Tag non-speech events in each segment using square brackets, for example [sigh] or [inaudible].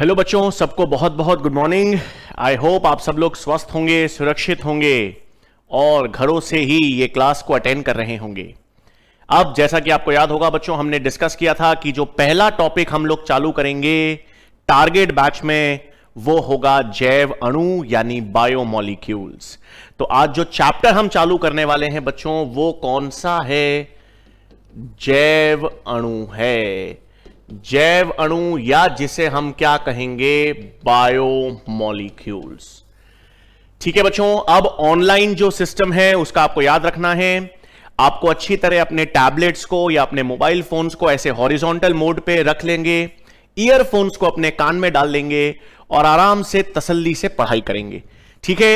hello बच्चों सबको बहुत बहुत गुड मॉर्निंग आई होप आप सब लोग स्वस्थ होंगे सुरक्षित होंगे और घरों से ही ये क्लास को अटेंड कर रहे होंगे अब जैसा कि आपको याद होगा बच्चों हमने डिस्कस किया था कि जो पहला टॉपिक हम लोग चालू करेंगे टारगेट बैच में वो होगा जैव अणु यानी बायोमोलिक्यूल्स तो आज जो चैप्टर हम चालू करने वाले हैं बच्चों वो कौन सा है जैव अणु है जैव अणु या जिसे हम क्या कहेंगे मॉलिक्यूल्स ठीक है बच्चों अब ऑनलाइन जो सिस्टम है उसका आपको याद रखना है आपको अच्छी तरह अपने टैबलेट्स को या अपने मोबाइल फोन्स को ऐसे हॉरिजॉन्टल मोड पे रख लेंगे ईयरफोन्स को अपने कान में डाल लेंगे और आराम से तसल्ली से पढ़ाई करेंगे ठीक है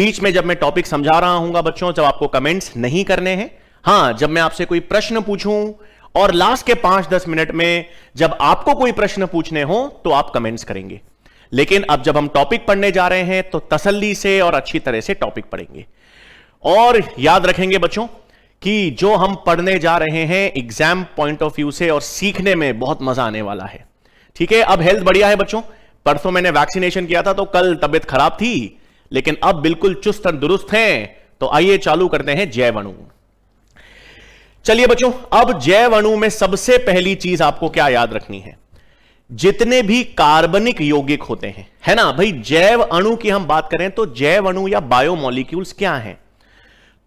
बीच में जब मैं टॉपिक समझा रहा हूंगा बच्चों जब आपको कमेंट्स नहीं करने हैं हाँ जब मैं आपसे कोई प्रश्न पूछूं और लास्ट के पांच दस मिनट में जब आपको कोई प्रश्न पूछने हो तो आप कमेंट्स करेंगे लेकिन अब जब हम टॉपिक पढ़ने जा रहे हैं तो तसल्ली से और अच्छी तरह से टॉपिक पढ़ेंगे और याद रखेंगे बच्चों कि जो हम पढ़ने जा रहे हैं एग्जाम पॉइंट ऑफ व्यू से और सीखने में बहुत मजा आने वाला है ठीक है अब हेल्थ बढ़िया है बच्चों परसों मैंने वैक्सीनेशन किया था तो कल तबियत खराब थी लेकिन अब बिल्कुल चुस्त दुरुस्त हैं तो आइए चालू करते हैं जय वणु चलिए बच्चों अब जैव अणु में सबसे पहली चीज आपको क्या याद रखनी है जितने भी कार्बनिक यौगिक होते हैं है ना भाई जैव अणु की हम बात करें तो जैव अणु या बायोमोलिक्यूल्स क्या हैं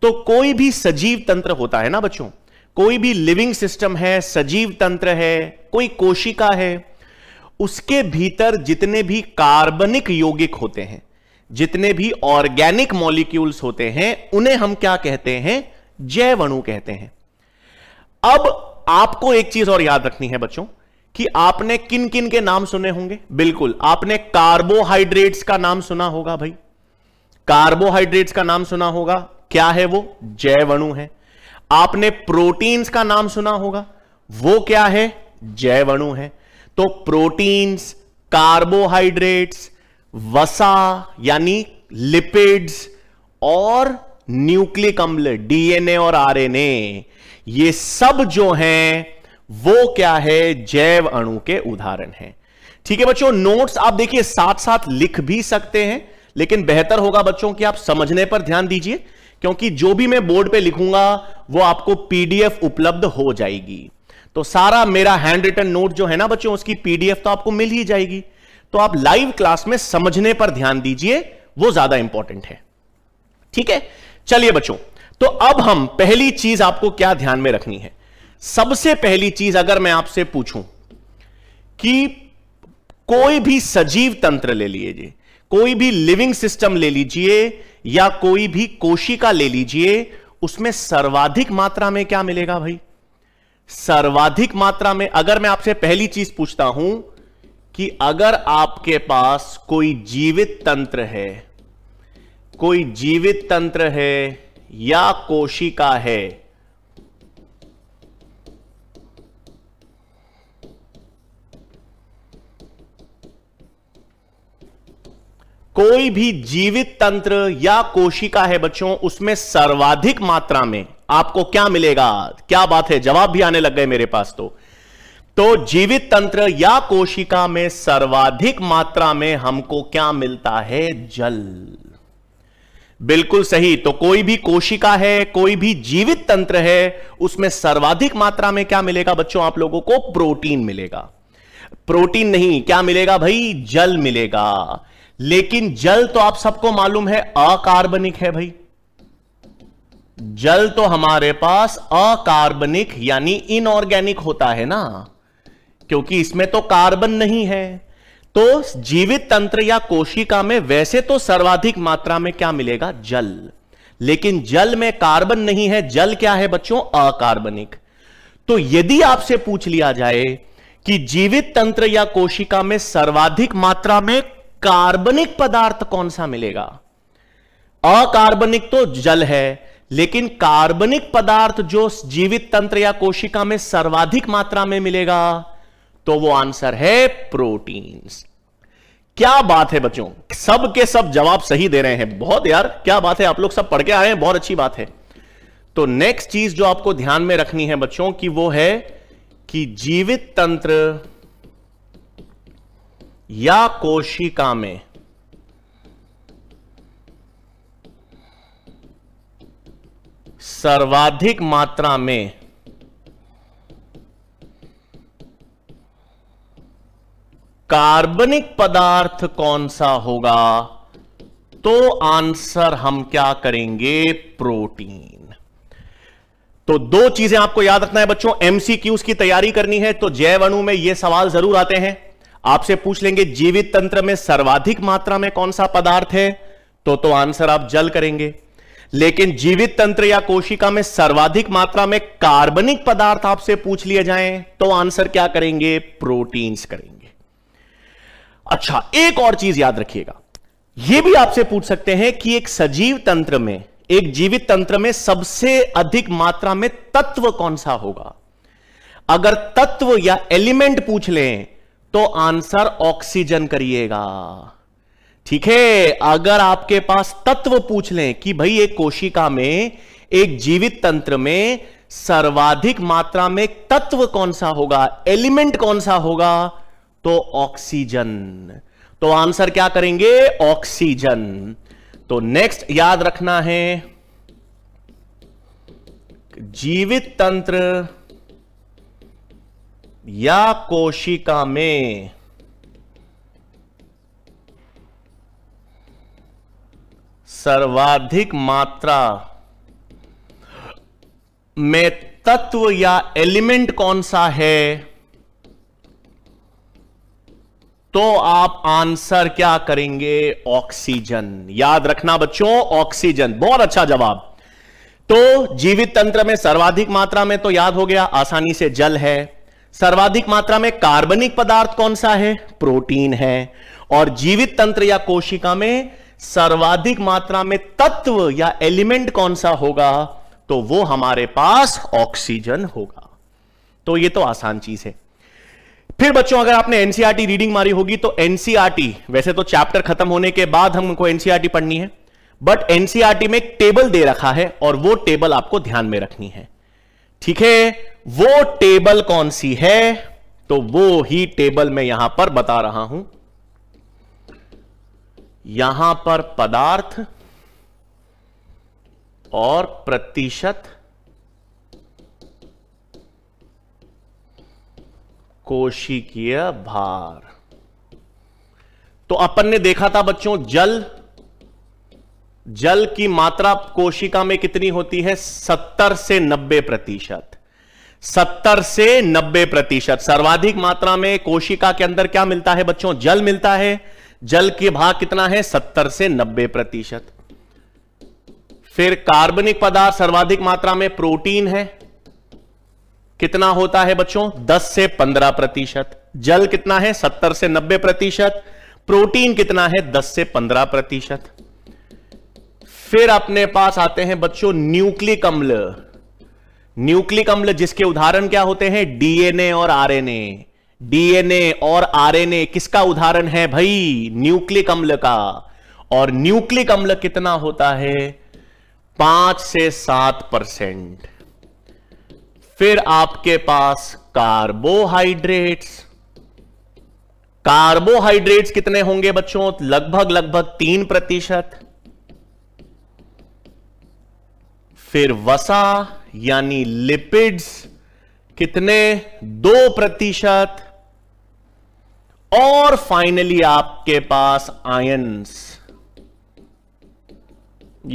तो कोई भी सजीव तंत्र होता है ना बच्चों कोई भी लिविंग सिस्टम है सजीव तंत्र है कोई कोशिका है उसके भीतर जितने भी कार्बनिक यौगिक होते हैं जितने भी ऑर्गेनिक मॉलिक्यूल्स होते हैं उन्हें हम क्या कहते हैं जैव अणु कहते हैं अब आपको एक चीज और याद रखनी है बच्चों कि आपने किन किन के नाम सुने होंगे बिल्कुल आपने कार्बोहाइड्रेट्स का नाम सुना होगा भाई कार्बोहाइड्रेट्स का नाम सुना होगा क्या है वो जैव है आपने प्रोटीन्स का नाम सुना होगा वो क्या है जैव है तो प्रोटीन्स कार्बोहाइड्रेट्स वसा यानी लिपिड्स और न्यूक्लिक अम्ल डीएनए और आरएनए ये सब जो हैं वो क्या है जैव अणु के उदाहरण हैं ठीक है बच्चों नोट्स आप देखिए साथ साथ लिख भी सकते हैं लेकिन बेहतर होगा बच्चों कि आप समझने पर ध्यान दीजिए क्योंकि जो भी मैं बोर्ड पे लिखूंगा वो आपको पीडीएफ उपलब्ध हो जाएगी तो सारा मेरा हैंड रिटन नोट जो है ना बच्चों उसकी पीडीएफ तो आपको मिल ही जाएगी तो आप लाइव क्लास में समझने पर ध्यान दीजिए वो ज्यादा इंपॉर्टेंट है ठीक है चलिए बच्चों तो अब हम पहली चीज आपको क्या ध्यान में रखनी है सबसे पहली चीज अगर मैं आपसे पूछूं कि कोई भी सजीव तंत्र ले लीजिए कोई भी लिविंग सिस्टम ले लीजिए या कोई भी कोशिका ले लीजिए उसमें सर्वाधिक मात्रा में क्या मिलेगा भाई सर्वाधिक मात्रा में अगर मैं आपसे पहली चीज पूछता हूं कि अगर आपके पास कोई जीवित तंत्र है कोई जीवित तंत्र है या कोशिका है कोई भी जीवित तंत्र या कोशिका है बच्चों उसमें सर्वाधिक मात्रा में आपको क्या मिलेगा क्या बात है जवाब भी आने लग गए मेरे पास तो तो जीवित तंत्र या कोशिका में सर्वाधिक मात्रा में हमको क्या मिलता है जल बिल्कुल सही तो कोई भी कोशिका है कोई भी जीवित तंत्र है उसमें सर्वाधिक मात्रा में क्या मिलेगा बच्चों आप लोगों को प्रोटीन मिलेगा प्रोटीन नहीं क्या मिलेगा भाई जल मिलेगा लेकिन जल तो आप सबको मालूम है अकार्बनिक है भाई जल तो हमारे पास अकार्बनिक यानी इनऑर्गेनिक होता है ना क्योंकि इसमें तो कार्बन नहीं है तो जीवित तंत्र या कोशिका में वैसे तो सर्वाधिक मात्रा में क्या मिलेगा जल लेकिन जल में कार्बन नहीं है जल क्या है बच्चों अकार्बनिक तो यदि आपसे पूछ लिया जाए कि जीवित तंत्र या कोशिका में सर्वाधिक मात्रा में कार्बनिक पदार्थ कौन सा मिलेगा अकार्बनिक तो जल है लेकिन कार्बनिक पदार्थ जो जीवित तंत्र या कोशिका में सर्वाधिक मात्रा में मिलेगा तो वो आंसर है प्रोटीन्स क्या बात है बच्चों सब के सब जवाब सही दे रहे हैं बहुत यार क्या बात है आप लोग सब पढ़ के आए हैं बहुत अच्छी बात है तो नेक्स्ट चीज जो आपको ध्यान में रखनी है बच्चों की वो है कि जीवित तंत्र या कोशिका में सर्वाधिक मात्रा में कार्बनिक पदार्थ कौन सा होगा तो आंसर हम क्या करेंगे प्रोटीन तो दो चीजें आपको याद रखना है बच्चों एमसीक्यूज की तैयारी करनी है तो जैव अणु में ये सवाल जरूर आते हैं आपसे पूछ लेंगे जीवित तंत्र में सर्वाधिक मात्रा में कौन सा पदार्थ है तो तो आंसर आप जल करेंगे लेकिन जीवित तंत्र या कोशिका में सर्वाधिक मात्रा में कार्बनिक पदार्थ आपसे पूछ लिए जाएं तो आंसर क्या करेंगे प्रोटीन्स करेंगे अच्छा एक और चीज याद रखिएगा यह भी आपसे पूछ सकते हैं कि एक सजीव तंत्र में एक जीवित तंत्र में सबसे अधिक मात्रा में तत्व कौन सा होगा अगर तत्व या एलिमेंट पूछ लें तो आंसर ऑक्सीजन करिएगा ठीक है अगर आपके पास तत्व पूछ लें कि भाई एक कोशिका में एक जीवित तंत्र में सर्वाधिक मात्रा में तत्व कौन सा होगा एलिमेंट कौन सा होगा तो ऑक्सीजन तो आंसर क्या करेंगे ऑक्सीजन तो नेक्स्ट याद रखना है जीवित तंत्र या कोशिका में सर्वाधिक मात्रा में तत्व या एलिमेंट कौन सा है तो आप आंसर क्या करेंगे ऑक्सीजन याद रखना बच्चों ऑक्सीजन बहुत अच्छा जवाब तो जीवित तंत्र में सर्वाधिक मात्रा में तो याद हो गया आसानी से जल है सर्वाधिक मात्रा में कार्बनिक पदार्थ कौन सा है प्रोटीन है और जीवित तंत्र या कोशिका में सर्वाधिक मात्रा में तत्व या एलिमेंट कौन सा होगा तो वो हमारे पास ऑक्सीजन होगा तो ये तो आसान चीज है फिर बच्चों अगर आपने एनसीआरटी रीडिंग e मारी होगी तो एनसीआरटी e वैसे तो चैप्टर खत्म होने के बाद हमको एनसीआरटी e पढ़नी है बट एनसीआरटी में एक टेबल दे रखा है और वो टेबल आपको ध्यान में रखनी है ठीक है वो टेबल कौन सी है तो वो ही टेबल मैं यहां पर बता रहा हूं यहां पर पदार्थ और प्रतिशत कोशिकीय भार तो अपन ने देखा था बच्चों जल जल की मात्रा कोशिका में कितनी होती है 70 से 90 प्रतिशत 70 से 90 प्रतिशत सर्वाधिक मात्रा में कोशिका के अंदर क्या मिलता है बच्चों जल मिलता है जल के भाग कितना है 70 से 90 प्रतिशत फिर कार्बनिक पदार्थ सर्वाधिक मात्रा में प्रोटीन है कितना होता है बच्चों 10 से 15 प्रतिशत जल कितना है 70 से 90 प्रतिशत प्रोटीन कितना है 10 से 15 प्रतिशत फिर अपने पास आते हैं बच्चों न्यूक्लिक अम्ल न्यूक्लिक अम्ल जिसके उदाहरण क्या होते हैं डीएनए और आरएनए डीएनए और आरएनए किसका उदाहरण है भाई न्यूक्लिक अम्ल का और न्यूक्लिक अम्ल कितना होता है पांच से सात परसेंट फिर आपके पास कार्बोहाइड्रेट्स कार्बोहाइड्रेट्स कितने होंगे बच्चों लगभग लगभग तीन प्रतिशत फिर वसा यानी लिपिड्स कितने दो प्रतिशत और फाइनली आपके पास आयंस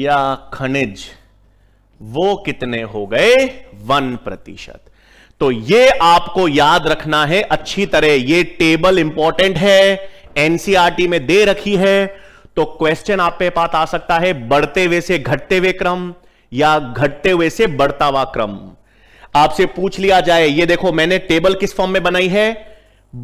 या खनिज वो कितने हो गए वन प्रतिशत तो ये आपको याद रखना है अच्छी तरह ये टेबल इंपॉर्टेंट है एनसीआरटी e में दे रखी है तो क्वेश्चन आप पे पास आ सकता है बढ़ते हुए से घटते हुए क्रम या घटते हुए से बढ़ता हुआ क्रम आपसे पूछ लिया जाए ये देखो मैंने टेबल किस फॉर्म में बनाई है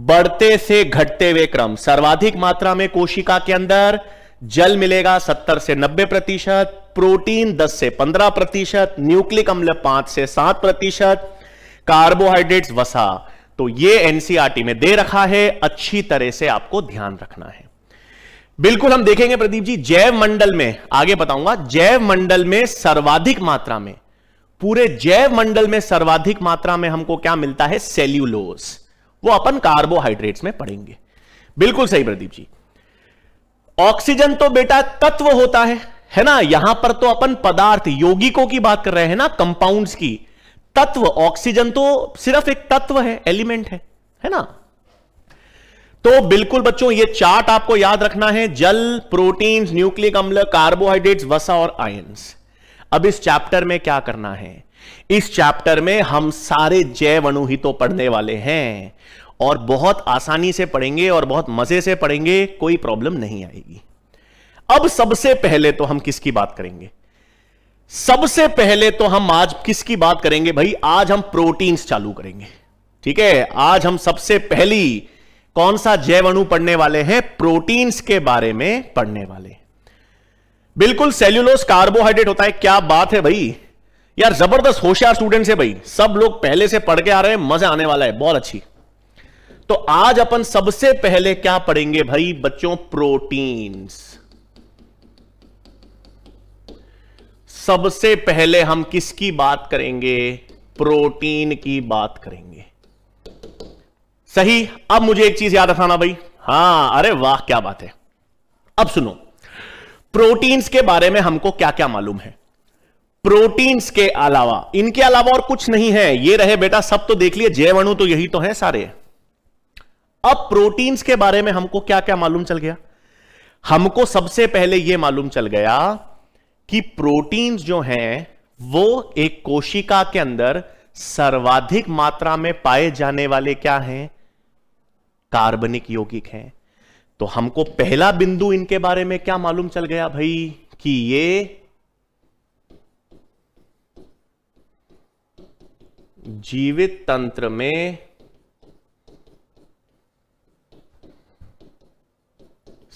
बढ़ते से घटते हुए क्रम सर्वाधिक मात्रा में कोशिका के अंदर जल मिलेगा 70 से 90 प्रतिशत प्रोटीन 10 से 15 प्रतिशत न्यूक्लिक अम्ल 5 से 7 प्रतिशत कार्बोहाइड्रेट्स वसा तो ये एनसीआरटी e में दे रखा है अच्छी तरह से आपको ध्यान रखना है बिल्कुल हम देखेंगे प्रदीप जी जैव मंडल में आगे बताऊंगा जैव मंडल में सर्वाधिक मात्रा में पूरे जैव मंडल में सर्वाधिक मात्रा में हमको क्या मिलता है सेल्यूलोस वो अपन कार्बोहाइड्रेट्स में पड़ेंगे बिल्कुल सही प्रदीप जी ऑक्सीजन तो बेटा तत्व होता है है ना यहां पर तो अपन पदार्थ यौगिकों की बात कर रहे हैं ना कंपाउंड्स की तत्व ऑक्सीजन तो सिर्फ एक तत्व है एलिमेंट है है ना तो बिल्कुल बच्चों ये चार्ट आपको याद रखना है जल प्रोटीन्स न्यूक्लिक अम्ल कार्बोहाइड्रेट्स वसा और आयंस अब इस चैप्टर में क्या करना है इस चैप्टर में हम सारे जैव अणु ही तो पढ़ने वाले हैं और बहुत आसानी से पढ़ेंगे और बहुत मजे से पढ़ेंगे कोई प्रॉब्लम नहीं आएगी अब सबसे पहले तो हम किसकी बात करेंगे सबसे पहले तो हम आज किसकी बात करेंगे भाई आज हम प्रोटीन्स चालू करेंगे ठीक है आज हम सबसे पहली कौन सा जैव अणु पढ़ने वाले हैं प्रोटीन्स के बारे में पढ़ने वाले बिल्कुल सेल्यूलोस कार्बोहाइड्रेट होता है क्या बात है भाई यार जबरदस्त होशियार स्टूडेंट है भाई सब लोग पहले से पढ़ के आ रहे हैं मजा आने वाला है बहुत अच्छी तो आज अपन सबसे पहले क्या पढ़ेंगे भाई बच्चों प्रोटीन्स सबसे पहले हम किसकी बात करेंगे प्रोटीन की बात करेंगे सही अब मुझे एक चीज याद रखाना भाई हां अरे वाह क्या बात है अब सुनो प्रोटीन्स के बारे में हमको क्या क्या मालूम है प्रोटीन्स के अलावा इनके अलावा और कुछ नहीं है ये रहे बेटा सब तो देख लिए वणु तो यही तो है सारे अब प्रोटीन्स के बारे में हमको क्या क्या मालूम चल गया हमको सबसे पहले यह मालूम चल गया कि प्रोटीन्स जो हैं वो एक कोशिका के अंदर सर्वाधिक मात्रा में पाए जाने वाले क्या हैं कार्बनिक यौगिक हैं तो हमको पहला बिंदु इनके बारे में क्या मालूम चल गया भाई कि ये जीवित तंत्र में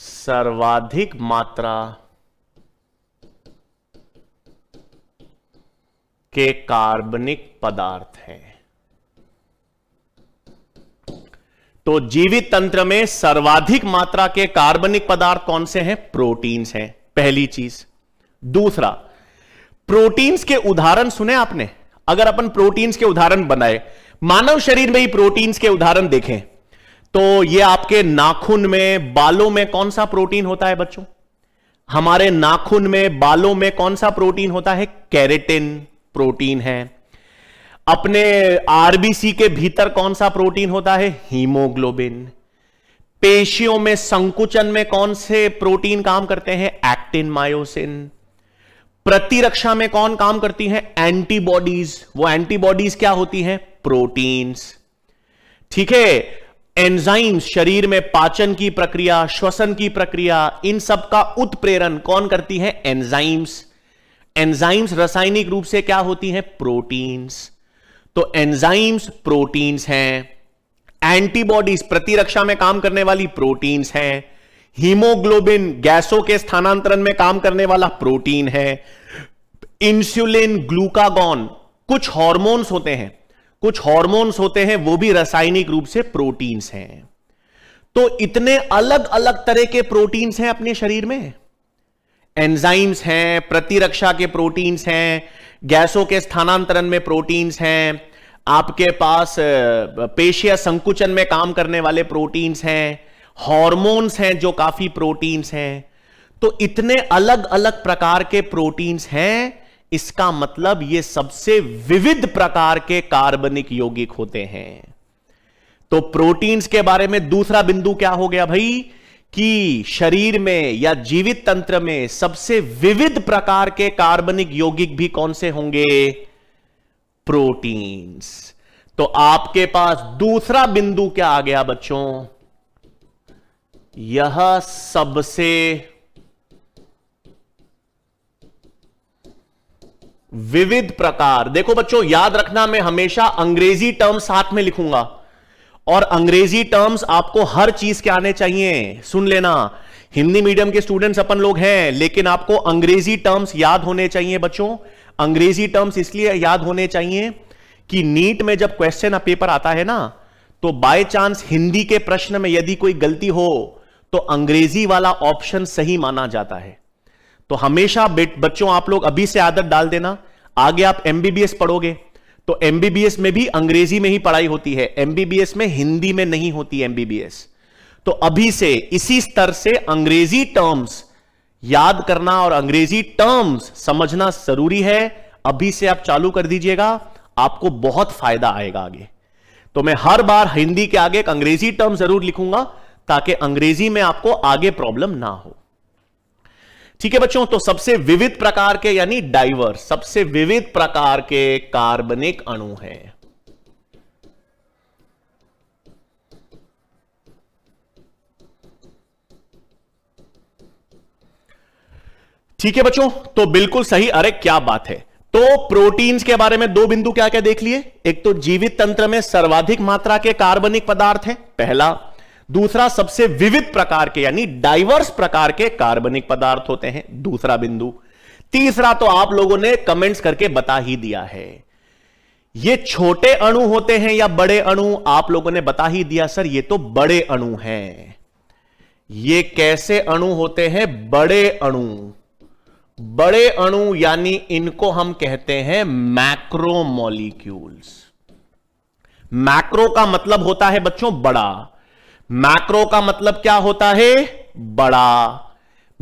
सर्वाधिक मात्रा के कार्बनिक पदार्थ हैं तो जीवित तंत्र में सर्वाधिक मात्रा के कार्बनिक पदार्थ कौन से हैं प्रोटीन्स हैं पहली चीज दूसरा प्रोटीन्स के उदाहरण सुने आपने अगर अपन प्रोटीन्स के उदाहरण बनाए मानव शरीर में ही प्रोटीन्स के उदाहरण देखें तो ये आपके नाखून में बालों में कौन सा प्रोटीन होता है बच्चों हमारे नाखून में बालों में कौन सा प्रोटीन होता है कैरेटिन प्रोटीन है अपने आरबीसी के भीतर कौन सा प्रोटीन होता है हीमोग्लोबिन पेशियों में संकुचन में कौन से प्रोटीन काम करते हैं एक्टिन मायोसिन प्रतिरक्षा में कौन काम करती है एंटीबॉडीज वो एंटीबॉडीज क्या होती हैं प्रोटीन्स ठीक है एंजाइम्स शरीर में पाचन की प्रक्रिया श्वसन की प्रक्रिया इन सब का उत्प्रेरण कौन करती है एंजाइम्स एंजाइम्स रासायनिक रूप से क्या होती हैं प्रोटीन्स तो एंजाइम्स प्रोटीन्स हैं एंटीबॉडीज प्रतिरक्षा में काम करने वाली प्रोटीन्स हैं हीमोग्लोबिन गैसों के स्थानांतरण में काम करने वाला प्रोटीन है इंसुलिन ग्लूकागॉन कुछ हॉर्मोन्स होते हैं कुछ हॉर्मोन्स होते हैं वो भी रासायनिक रूप से प्रोटीन्स हैं तो इतने अलग अलग तरह के प्रोटीन्स हैं अपने शरीर में एंजाइम्स हैं प्रतिरक्षा के प्रोटीन्स हैं गैसों के स्थानांतरण में प्रोटीन्स हैं आपके पास पेशिया संकुचन में काम करने वाले प्रोटीन्स हैं हॉर्मोन्स हैं जो काफी प्रोटीन्स हैं तो इतने अलग अलग प्रकार के प्रोटीन्स हैं इसका मतलब ये सबसे विविध प्रकार के कार्बनिक यौगिक होते हैं तो प्रोटीन्स के बारे में दूसरा बिंदु क्या हो गया भाई कि शरीर में या जीवित तंत्र में सबसे विविध प्रकार के कार्बनिक यौगिक भी कौन से होंगे प्रोटीन्स तो आपके पास दूसरा बिंदु क्या आ गया बच्चों यह सबसे विविध प्रकार देखो बच्चों याद रखना मैं हमेशा अंग्रेजी टर्म साथ में लिखूंगा और अंग्रेजी टर्म्स आपको हर चीज के आने चाहिए सुन लेना हिंदी मीडियम के स्टूडेंट्स अपन लोग हैं लेकिन आपको अंग्रेजी टर्म्स याद होने चाहिए बच्चों अंग्रेजी टर्म्स इसलिए याद होने चाहिए कि नीट में जब क्वेश्चन पेपर आता है ना तो बाय चांस हिंदी के प्रश्न में यदि कोई गलती हो तो अंग्रेजी वाला ऑप्शन सही माना जाता है तो हमेशा बच्चों आप लोग अभी से आदत डाल देना आगे आप एमबीबीएस पढ़ोगे तो एमबीबीएस में भी अंग्रेजी में ही पढ़ाई होती है एमबीबीएस में हिंदी में नहीं होती एमबीबीएस तो अभी से इसी स्तर से अंग्रेजी टर्म्स याद करना और अंग्रेजी टर्म्स समझना जरूरी है अभी से आप चालू कर दीजिएगा आपको बहुत फायदा आएगा आगे तो मैं हर बार हिंदी के आगे एक अंग्रेजी टर्म जरूर लिखूंगा ताकि अंग्रेजी में आपको आगे प्रॉब्लम ना हो ठीक है बच्चों तो सबसे विविध प्रकार के यानी डाइवर्स सबसे विविध प्रकार के कार्बनिक अणु हैं ठीक है बच्चों तो बिल्कुल सही अरे क्या बात है तो प्रोटीन्स के बारे में दो बिंदु क्या क्या देख लिए एक तो जीवित तंत्र में सर्वाधिक मात्रा के कार्बनिक पदार्थ है पहला दूसरा सबसे विविध प्रकार के यानी डाइवर्स प्रकार के कार्बनिक पदार्थ होते हैं दूसरा बिंदु तीसरा तो आप लोगों ने कमेंट्स करके बता ही दिया है ये छोटे अणु होते हैं या बड़े अणु आप लोगों ने बता ही दिया सर ये तो बड़े अणु हैं ये कैसे अणु होते हैं बड़े अणु बड़े अणु यानी इनको हम कहते हैं मैक्रोमोलिक्यूल्स मैक्रो का मतलब होता है बच्चों बड़ा मैक्रो का मतलब क्या होता है बड़ा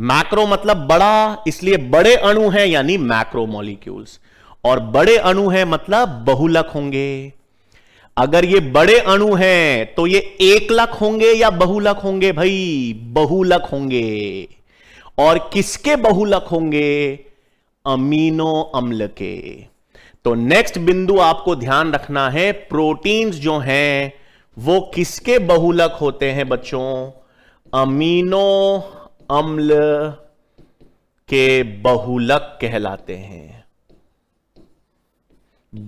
मैक्रो मतलब बड़ा इसलिए बड़े अणु है यानी मैक्रो मॉलिक्यूल्स और बड़े अणु है मतलब बहुलक होंगे अगर ये बड़े अणु हैं तो ये एकलक होंगे या बहुलक होंगे भाई बहुलक होंगे और किसके बहुलक होंगे अमीनो अम्ल के तो नेक्स्ट बिंदु आपको ध्यान रखना है प्रोटीन्स जो हैं वो किसके बहुलक होते हैं बच्चों अमीनो अम्ल के बहुलक कहलाते हैं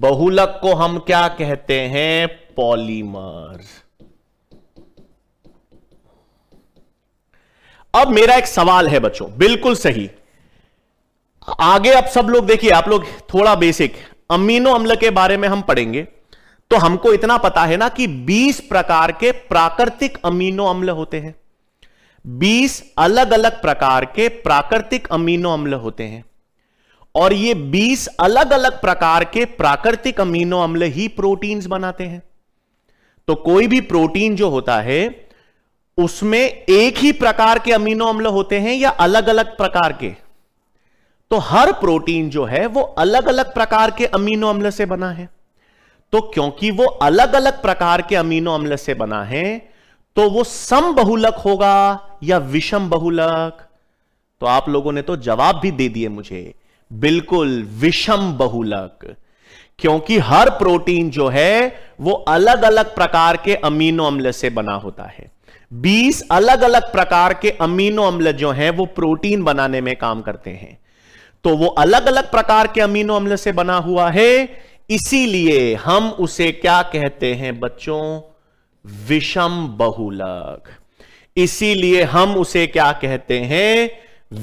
बहुलक को हम क्या कहते हैं पॉलीमर अब मेरा एक सवाल है बच्चों बिल्कुल सही आगे आप सब लोग देखिए आप लोग थोड़ा बेसिक अमीनो अम्ल के बारे में हम पढ़ेंगे तो हमको इतना पता है ना कि 20 प्रकार के प्राकृतिक अमीनो अम्ल होते हैं 20 अलग अलग प्रकार के प्राकृतिक अमीनो अम्ल होते हैं और ये 20 अलग अलग प्रकार के प्राकृतिक अमीनो अम्ल ही प्रोटीन्स बनाते हैं तो कोई भी प्रोटीन जो होता है उसमें एक ही प्रकार के अमीनो अम्ल होते हैं या अलग अलग प्रकार के तो हर प्रोटीन जो है वो अलग अलग प्रकार के अमीनो अम्ल से बना है तो क्योंकि वो अलग अलग प्रकार के अमीनो अम्ल से बना है तो वो सम बहुलक होगा या विषम बहुलक तो आप लोगों ने तो जवाब भी दे दिए मुझे बिल्कुल विषम बहुलक क्योंकि हर प्रोटीन जो है वो अलग अलग प्रकार के अमीनो अम्ल से बना होता है 20 अलग अलग प्रकार के अमीनो अम्ल जो हैं वो प्रोटीन बनाने में काम करते हैं तो वो अलग अलग प्रकार के अमीनो अम्ल से बना हुआ है इसीलिए हम उसे क्या कहते हैं बच्चों विषम बहुलक इसीलिए हम उसे क्या कहते हैं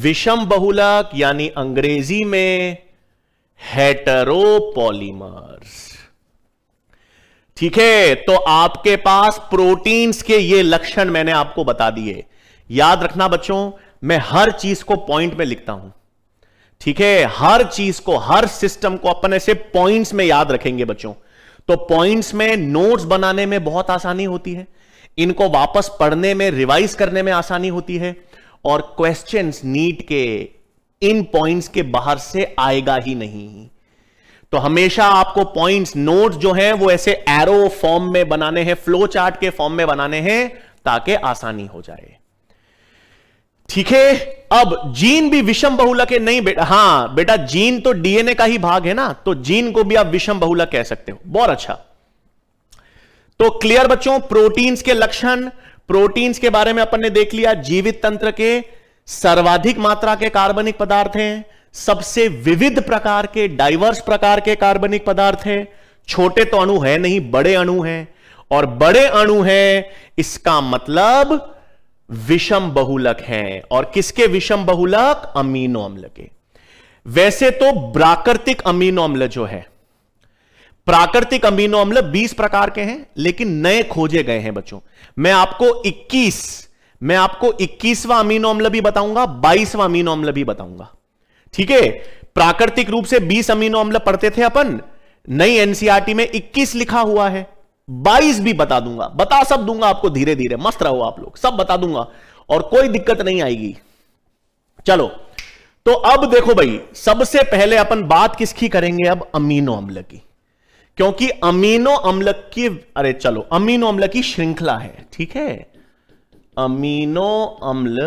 विषम बहुलक यानी अंग्रेजी में हेटरोपॉलीमर्स ठीक है तो आपके पास प्रोटीन्स के ये लक्षण मैंने आपको बता दिए याद रखना बच्चों मैं हर चीज को पॉइंट में लिखता हूं ठीक है हर चीज को हर सिस्टम को अपन ऐसे पॉइंट्स में याद रखेंगे बच्चों तो पॉइंट्स में नोट्स बनाने में बहुत आसानी होती है इनको वापस पढ़ने में रिवाइज करने में आसानी होती है और क्वेश्चंस नीट के इन पॉइंट्स के बाहर से आएगा ही नहीं तो हमेशा आपको पॉइंट्स नोट जो हैं वो ऐसे एरो फॉर्म में बनाने हैं फ्लो चार्ट के फॉर्म में बनाने हैं ताकि आसानी हो जाए ठीक है अब जीन भी विषम बहुलक है नहीं बेटा हां बेटा जीन तो डीएनए का ही भाग है ना तो जीन को भी आप विषम बहुलक कह सकते हो बहुत अच्छा तो क्लियर बच्चों प्रोटीन्स के लक्षण प्रोटीन्स के बारे में अपन ने देख लिया जीवित तंत्र के सर्वाधिक मात्रा के कार्बनिक पदार्थ हैं सबसे विविध प्रकार के डाइवर्स प्रकार के कार्बनिक पदार्थ हैं छोटे तो अणु है नहीं बड़े अणु हैं और बड़े अणु हैं इसका मतलब विषम बहुलक हैं और किसके विषम बहुलक अमीनो अम्ल के वैसे तो प्राकृतिक अमीनो अम्ल जो है प्राकृतिक अमीनो अम्ल 20 प्रकार के हैं लेकिन नए खोजे गए हैं बच्चों मैं आपको 21 मैं आपको 21वां अमीनो अम्ल भी बताऊंगा 22वां अमीनो अम्ल भी बताऊंगा ठीक है प्राकृतिक रूप से 20 अमीनो अम्ल पढ़ते थे अपन नई एनसीआरटी में 21 लिखा हुआ है बाईस भी बता दूंगा बता सब दूंगा आपको धीरे धीरे मस्त रहो आप लोग सब बता दूंगा और कोई दिक्कत नहीं आएगी चलो तो अब देखो भाई सबसे पहले अपन बात किसकी करेंगे अब अमीनो अम्ल की क्योंकि अमीनो अम्ल की अरे चलो अमीनो अम्ल की श्रृंखला है ठीक है अमीनो अम्ल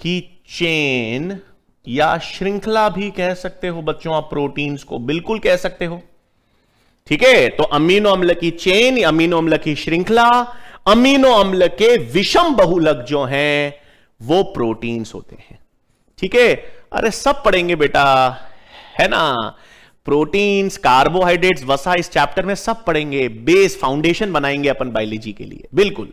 की चेन या श्रृंखला भी कह सकते हो बच्चों आप प्रोटीन्स को बिल्कुल कह सकते हो ठीक है तो अमीनो अम्ल की चेन अमीनो अम्ल की श्रृंखला अमीनो अम्ल के विषम बहुलक जो हैं वो प्रोटीन्स होते हैं ठीक है अरे सब पढ़ेंगे बेटा है ना प्रोटीन्स कार्बोहाइड्रेट्स वसा इस चैप्टर में सब पढ़ेंगे बेस फाउंडेशन बनाएंगे अपन बायोलॉजी के लिए बिल्कुल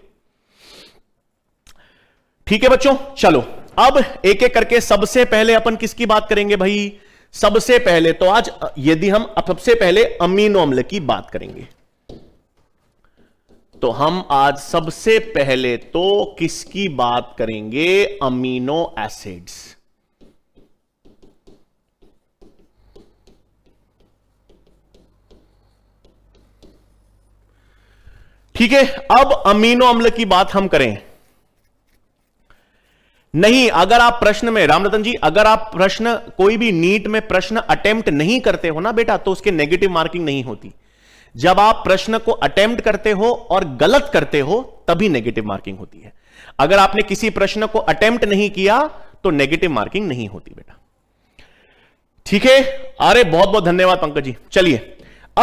ठीक है बच्चों चलो अब एक एक करके सबसे पहले अपन किसकी बात करेंगे भाई सबसे पहले तो आज यदि हम सबसे पहले अमीनो अम्ल की बात करेंगे तो हम आज सबसे पहले तो किसकी बात करेंगे अमीनो एसिड्स ठीक है अब अमीनो अम्ल की बात हम करें नहीं अगर आप प्रश्न में रामरतन जी अगर आप प्रश्न कोई भी नीट में प्रश्न अटेम्प्ट नहीं करते हो ना बेटा तो उसके नेगेटिव मार्किंग नहीं होती जब आप प्रश्न को अटेम्प्ट करते हो और गलत करते हो तभी नेगेटिव मार्किंग होती है अगर आपने किसी प्रश्न को अटेम्प्ट नहीं किया तो नेगेटिव मार्किंग नहीं होती बेटा ठीक है अरे बहुत बहुत धन्यवाद पंकज जी चलिए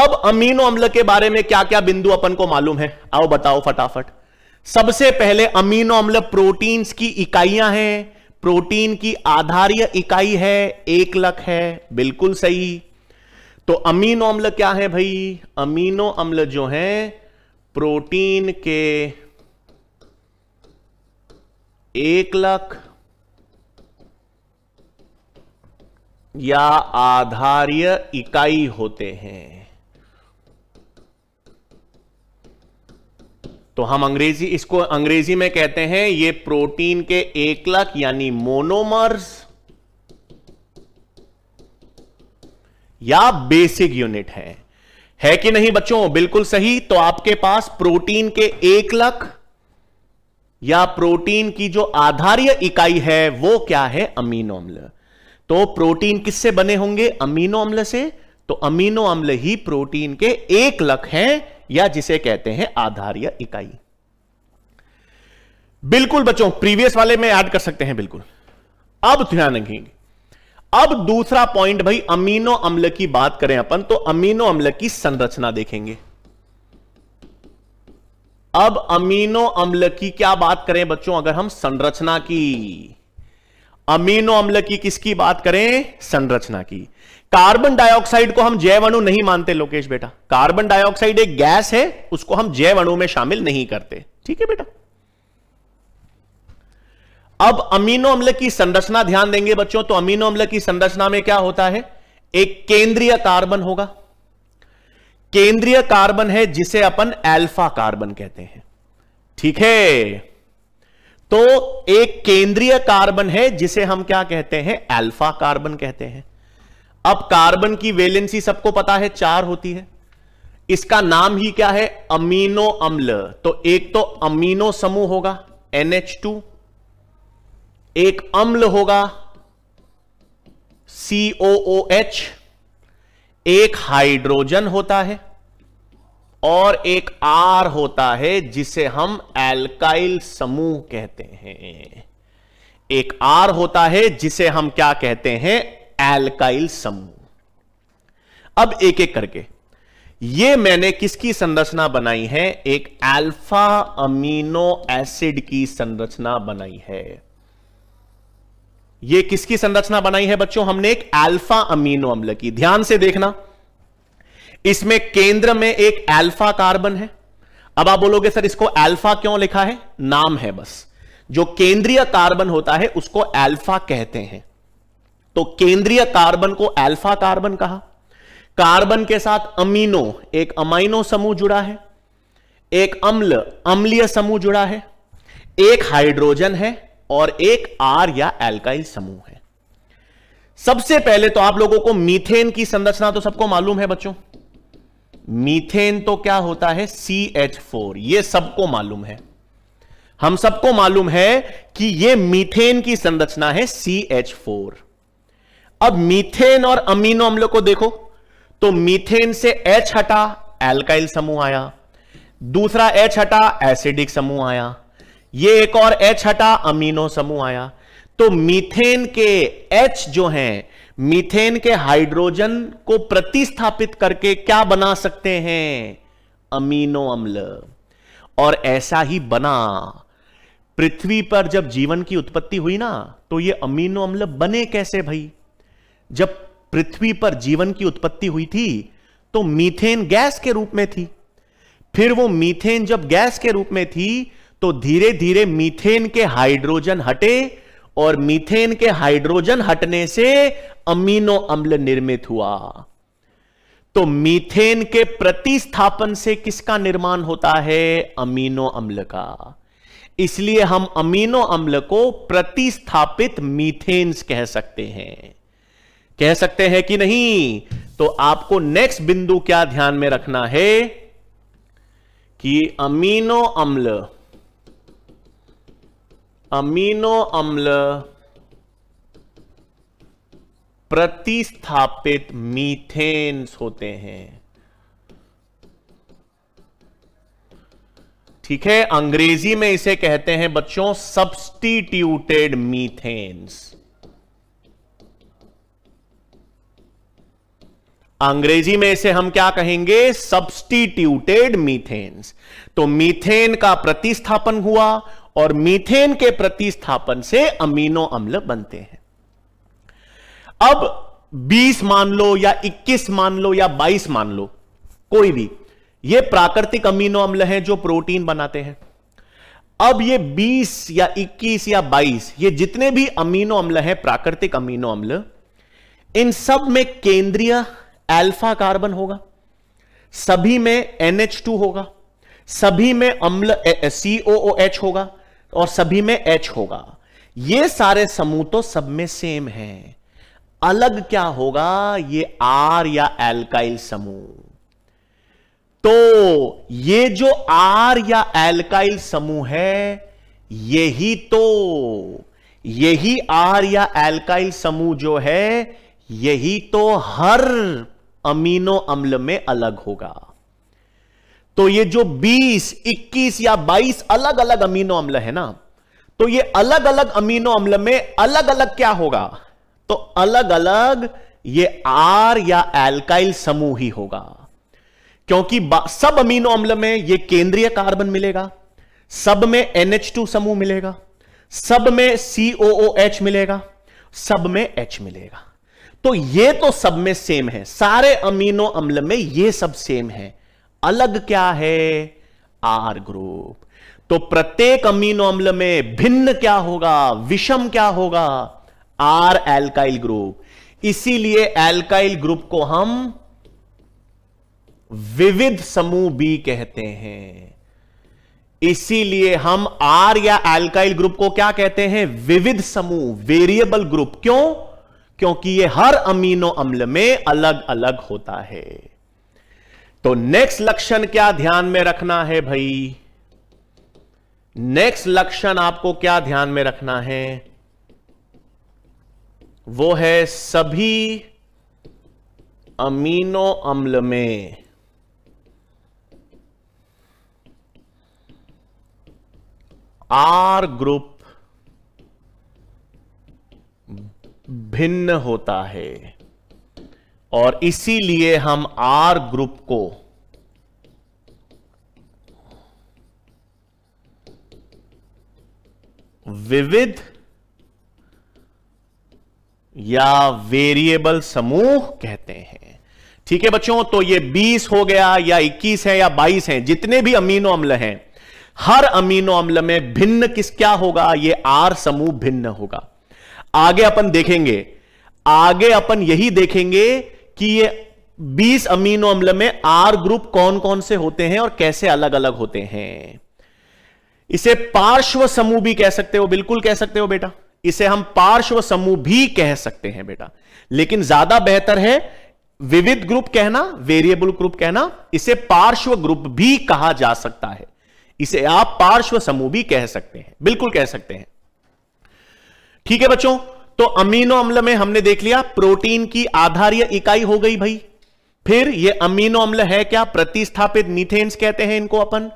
अब अमीनो अम्ल के बारे में क्या क्या बिंदु अपन को मालूम है आओ बताओ फटाफट सबसे पहले अमीनो अम्ल प्रोटीन्स की इकाइयां हैं प्रोटीन की आधार्य इकाई है एक लख है बिल्कुल सही तो अमीनो अम्ल क्या है भाई अमीनो अम्ल जो है प्रोटीन के एक लख या आधार्य इकाई होते हैं तो हम अंग्रेजी इसको अंग्रेजी में कहते हैं ये प्रोटीन के एकलक यानी मोनोमर्स या बेसिक यूनिट है है कि नहीं बच्चों बिल्कुल सही तो आपके पास प्रोटीन के एक या प्रोटीन की जो आधार्य इकाई है वो क्या है अमीनो अम्ल तो प्रोटीन किससे बने होंगे अमीनो अम्ल से तो अमीनो अम्ल ही प्रोटीन के एक लक हैं या जिसे कहते हैं आधार या इकाई बिल्कुल बच्चों प्रीवियस वाले में ऐड कर सकते हैं बिल्कुल अब ध्यान रखेंगे अब दूसरा पॉइंट भाई अमीनो अम्ल की बात करें अपन तो अमीनो अम्ल की संरचना देखेंगे अब अमीनो अम्ल की क्या बात करें बच्चों अगर हम संरचना की अमीनो अम्ल की किसकी बात करें संरचना की कार्बन डाइऑक्साइड को हम जैव अणु नहीं मानते लोकेश बेटा कार्बन डाइऑक्साइड एक गैस है उसको हम जैव अणु में शामिल नहीं करते ठीक है बेटा अब अमीनो अम्ल की संरचना ध्यान देंगे बच्चों तो अमीनो अम्ल की संरचना में क्या होता है एक केंद्रीय कार्बन होगा केंद्रीय कार्बन है जिसे अपन एल्फा कार्बन कहते हैं ठीक है तो एक केंद्रीय कार्बन है जिसे हम क्या कहते हैं अल्फा कार्बन कहते हैं अब कार्बन की वेलेंसी सबको पता है चार होती है इसका नाम ही क्या है अमीनो अम्ल तो एक तो अमीनो समूह होगा NH2 एक अम्ल होगा COOH एक हाइड्रोजन होता है और एक आर होता है जिसे हम एल्काइल समूह कहते हैं एक आर होता है जिसे हम क्या कहते हैं एल्काइल समूह अब एक एक करके ये मैंने किसकी संरचना बनाई है एक अल्फा अमीनो एसिड की संरचना बनाई है ये किसकी संरचना बनाई है बच्चों हमने एक अल्फा अमीनो अम्ल की ध्यान से देखना इसमें केंद्र में एक अल्फा कार्बन है अब आप बोलोगे सर इसको अल्फा क्यों लिखा है नाम है बस जो केंद्रीय कार्बन होता है उसको अल्फा कहते हैं तो केंद्रीय कार्बन को अल्फा कार्बन कहा कार्बन के साथ अमीनो एक अमाइनो समूह जुड़ा है एक अम्ल अम्लीय समूह जुड़ा है एक हाइड्रोजन है और एक आर या एल्काइल समूह है सबसे पहले तो आप लोगों को मीथेन की संरचना तो सबको मालूम है बच्चों मीथेन तो क्या होता है सी एच फोर यह सबको मालूम है हम सबको मालूम है कि यह मीथेन की संरचना है सी एच फोर अब मीथेन और अमीनो अम्ल को देखो तो मीथेन से एच हटा एल्काइल समूह आया दूसरा एच हटा एसिडिक समूह आया ये एक और एच हटा अमीनो समूह आया तो मीथेन के एच जो हैं मीथेन के हाइड्रोजन को प्रतिस्थापित करके क्या बना सकते हैं अमीनो अम्ल और ऐसा ही बना पृथ्वी पर जब जीवन की उत्पत्ति हुई ना तो ये अमीनो अम्ल बने कैसे भाई जब पृथ्वी पर जीवन की उत्पत्ति हुई थी तो मीथेन गैस के रूप में थी फिर वो मीथेन जब गैस के रूप में थी तो धीरे धीरे मीथेन के हाइड्रोजन हटे और मीथेन के हाइड्रोजन हटने से अमीनो अम्ल निर्मित हुआ तो मीथेन के प्रतिस्थापन से किसका निर्माण होता है अमीनो अम्ल का इसलिए हम अमीनो अम्ल को प्रतिस्थापित मीथेन्स कह सकते हैं कह सकते हैं कि नहीं तो आपको नेक्स्ट बिंदु क्या ध्यान में रखना है कि अमीनो अम्ल अमीनो अम्ल प्रतिस्थापित मीथेन्स होते हैं ठीक है अंग्रेजी में इसे कहते हैं बच्चों सब्स्टिट्यूटेड मीथेन्स अंग्रेजी में इसे हम क्या कहेंगे सब्स्टिट्यूटेड मीथेन्स तो मीथेन का प्रतिस्थापन हुआ और मीथेन के प्रतिस्थापन से अमीनो अम्ल बनते हैं अब 20 मान लो या 21 मान लो या 22 मान लो कोई भी ये प्राकृतिक अमीनो अम्ल हैं जो प्रोटीन बनाते हैं अब ये 20 या 21 या 22 ये जितने भी अमीनो अम्ल हैं प्राकृतिक अमीनो अम्ल इन सब में केंद्रीय अल्फा कार्बन होगा सभी में NH2 होगा सभी में अम्ल COOH होगा और सभी में H होगा ये सारे समूह तो सब में सेम हैं अलग क्या होगा ये आर या एल्काइल समूह तो ये जो आर या एल्काइल समूह है यही तो यही आर या एल्काइल समूह जो है यही तो हर अमीनो अम्ल में अलग होगा तो ये जो 20, 21 या 22 अलग अलग अमीनो अम्ल है ना तो ये अलग अलग अमीनो अम्ल में अलग अलग क्या होगा तो अलग अलग ये आर या एल्काइल समूह ही होगा क्योंकि सब अमीनो अम्ल में ये केंद्रीय कार्बन मिलेगा सब में NH2 समूह मिलेगा सब में COOH मिलेगा सब में H मिलेगा तो ये तो सब में सेम है सारे अमीनो अम्ल में ये सब सेम है अलग क्या है आर ग्रुप तो प्रत्येक अमीनो अम्ल में भिन्न क्या होगा विषम क्या होगा आर एल्काइल ग्रुप इसीलिए एल्काइल ग्रुप को हम विविध समूह भी कहते हैं इसीलिए हम आर या एल्काइल ग्रुप को क्या कहते हैं विविध समूह वेरिएबल ग्रुप क्यों क्योंकि ये हर अमीनो अम्ल में अलग अलग होता है तो नेक्स्ट लक्षण क्या ध्यान में रखना है भाई नेक्स्ट लक्षण आपको क्या ध्यान में रखना है वो है सभी अमीनो अम्ल में आर ग्रुप भिन्न होता है और इसीलिए हम आर ग्रुप को विविध या वेरिएबल समूह कहते हैं ठीक है बच्चों तो ये 20 हो गया या 21 है या 22 है जितने भी अमीनो अम्ल हैं हर अमीनो अम्ल में भिन्न किस क्या होगा ये आर समूह भिन्न होगा आगे अपन देखेंगे आगे अपन यही देखेंगे कि ये 20 अमीनो अम्ल में आर ग्रुप कौन कौन से होते हैं और कैसे अलग अलग होते हैं इसे पार्श्व समूह भी कह सकते हो बिल्कुल कह सकते हो बेटा इसे हम पार्श्व समूह भी कह सकते हैं बेटा लेकिन ज्यादा बेहतर है विविध ग्रुप कहना वेरिएबल ग्रुप कहना इसे पार्श्व ग्रुप भी कहा जा सकता है इसे आप पार्श्व समूह भी कह सकते हैं बिल्कुल कह सकते हैं ठीक है बच्चों तो अमीनो अम्ल में हमने देख लिया प्रोटीन की आधार्य इकाई हो गई भाई फिर ये अमीनो अम्ल है क्या प्रतिस्थापित मीथेन्स कहते हैं इनको अपन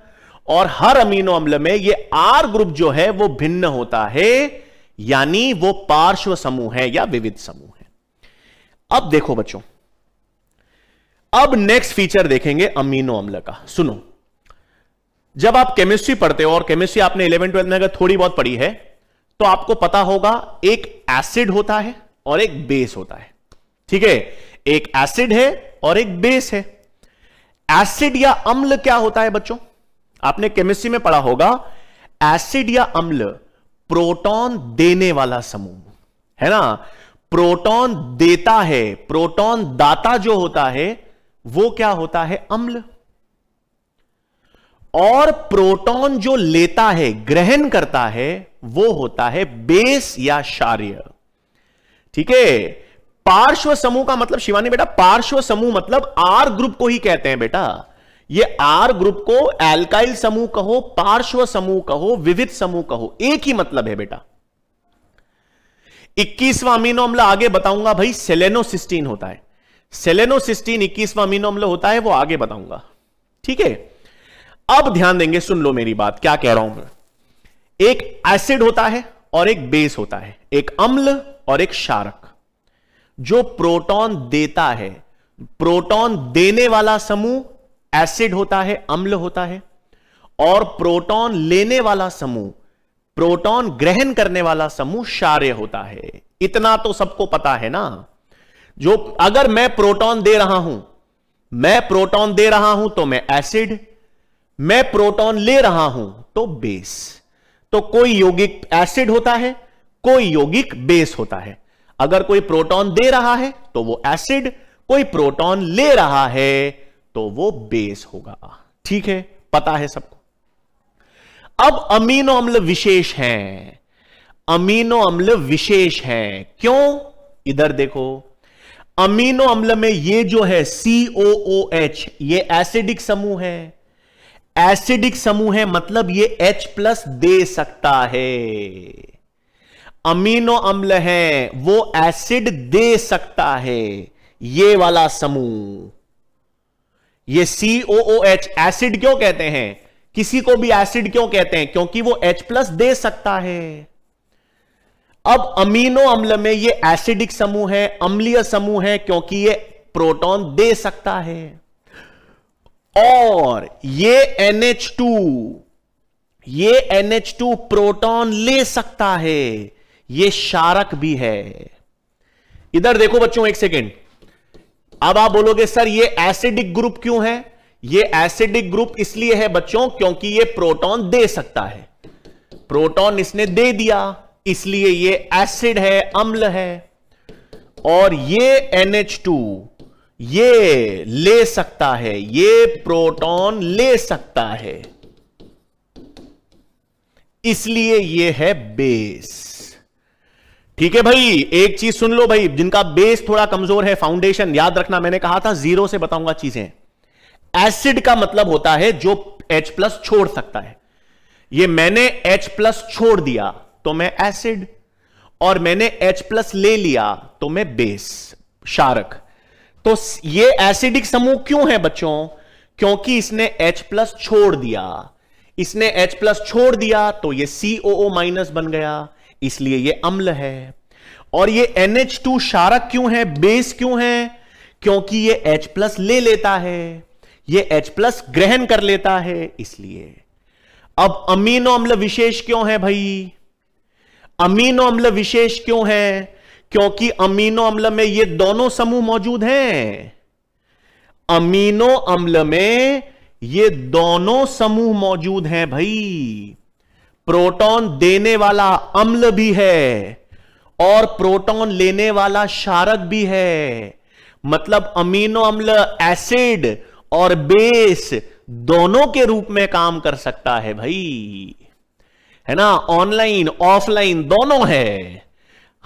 और हर अमीनो अम्ल में ये आर ग्रुप जो है वो भिन्न होता है यानी वो पार्श्व समूह है या विविध समूह है अब देखो बच्चों अब नेक्स्ट फीचर देखेंगे अमीनो अम्ल का सुनो जब आप केमिस्ट्री पढ़ते हो और केमिस्ट्री आपने इलेवन ट्वेल्थ में अगर थोड़ी बहुत पढ़ी है तो आपको पता होगा एक एसिड होता है और एक बेस होता है ठीक है एक एसिड है और एक बेस है एसिड या अम्ल क्या होता है बच्चों आपने केमिस्ट्री में पढ़ा होगा एसिड या अम्ल प्रोटॉन देने वाला समूह है ना प्रोटॉन देता है प्रोटॉन दाता जो होता है वो क्या होता है अम्ल और प्रोटॉन जो लेता है ग्रहण करता है वो होता है बेस या शार्य ठीक है पार्श्व समूह का मतलब शिवानी बेटा पार्श्व समूह मतलब आर ग्रुप को ही कहते हैं बेटा ये आर ग्रुप को एल्काइल समूह कहो पार्श्व समूह कहो विविध समूह कहो एक ही मतलब है बेटा इक्कीसवा अमीनो अम्ल आगे बताऊंगा भाई सेलेनोसिस्टीन होता है सेलेनोसिस्टीन इक्कीसवा अमीनो अम्ल होता है वो आगे बताऊंगा ठीक है अब ध्यान देंगे सुन लो मेरी बात क्या कह रहा हूं मैं एक एसिड होता है और एक बेस होता है एक अम्ल और एक शारक जो प्रोटॉन देता है प्रोटॉन देने वाला समूह एसिड होता है अम्ल होता है और प्रोटॉन लेने वाला समूह प्रोटॉन ग्रहण करने वाला समूह शार्य होता है इतना तो सबको पता है ना जो अगर मैं प्रोटॉन दे रहा हूं मैं प्रोटॉन दे रहा हूं तो मैं एसिड मैं प्रोटॉन ले रहा हूं तो बेस तो कोई यौगिक एसिड होता है कोई यौगिक बेस होता है अगर कोई प्रोटॉन दे रहा है तो वो एसिड कोई प्रोटॉन ले रहा है तो वो बेस होगा ठीक है पता है सबको अब अमीनो अम्ल विशेष हैं अमीनो अम्ल विशेष हैं क्यों इधर देखो अमीनो अम्ल में ये जो है एच ये एसिडिक समूह है एसिडिक समूह है मतलब ये एच प्लस दे सकता है अमीनो अम्ल है वो एसिड दे सकता है ये वाला समूह ये COOH एसिड क्यों कहते हैं किसी को भी एसिड क्यों कहते हैं क्योंकि वो H प्लस दे सकता है अब अमीनो अम्ल में ये एसिडिक समूह है अम्लीय समूह है क्योंकि ये प्रोटॉन दे सकता है और ये NH2 ये NH2 प्रोटॉन ले सकता है ये शारक भी है इधर देखो बच्चों एक सेकेंड अब आप बोलोगे सर ये एसिडिक ग्रुप क्यों है ये एसिडिक ग्रुप इसलिए है बच्चों क्योंकि ये प्रोटॉन दे सकता है प्रोटॉन इसने दे दिया इसलिए ये एसिड है अम्ल है और ये NH2 ये ले सकता है ये प्रोटॉन ले सकता है इसलिए ये है बेस ठीक है भाई एक चीज सुन लो भाई जिनका बेस थोड़ा कमजोर है फाउंडेशन याद रखना मैंने कहा था जीरो से बताऊंगा चीजें एसिड का मतलब होता है जो H प्लस छोड़ सकता है ये मैंने H प्लस छोड़ दिया तो मैं एसिड और मैंने H प्लस ले लिया तो मैं बेस शारक तो ये एसिडिक समूह क्यों है बच्चों क्योंकि इसने H प्लस छोड़ दिया इसने H प्लस छोड़ दिया तो ये COO माइनस बन गया इसलिए ये अम्ल है और ये NH2 शारक क्यों है बेस क्यों है क्योंकि ये H प्लस ले लेता है ये H प्लस ग्रहण कर लेता है इसलिए अब अमीनो अम्ल विशेष क्यों है भाई अमीनो अम्ल विशेष क्यों है क्योंकि अमीनो अम्ल में ये दोनों समूह मौजूद हैं अमीनो अम्ल में ये दोनों समूह मौजूद हैं भाई प्रोटॉन देने वाला अम्ल भी है और प्रोटॉन लेने वाला शारक भी है मतलब अमीनो अम्ल एसिड और बेस दोनों के रूप में काम कर सकता है भाई है ना ऑनलाइन ऑफलाइन दोनों है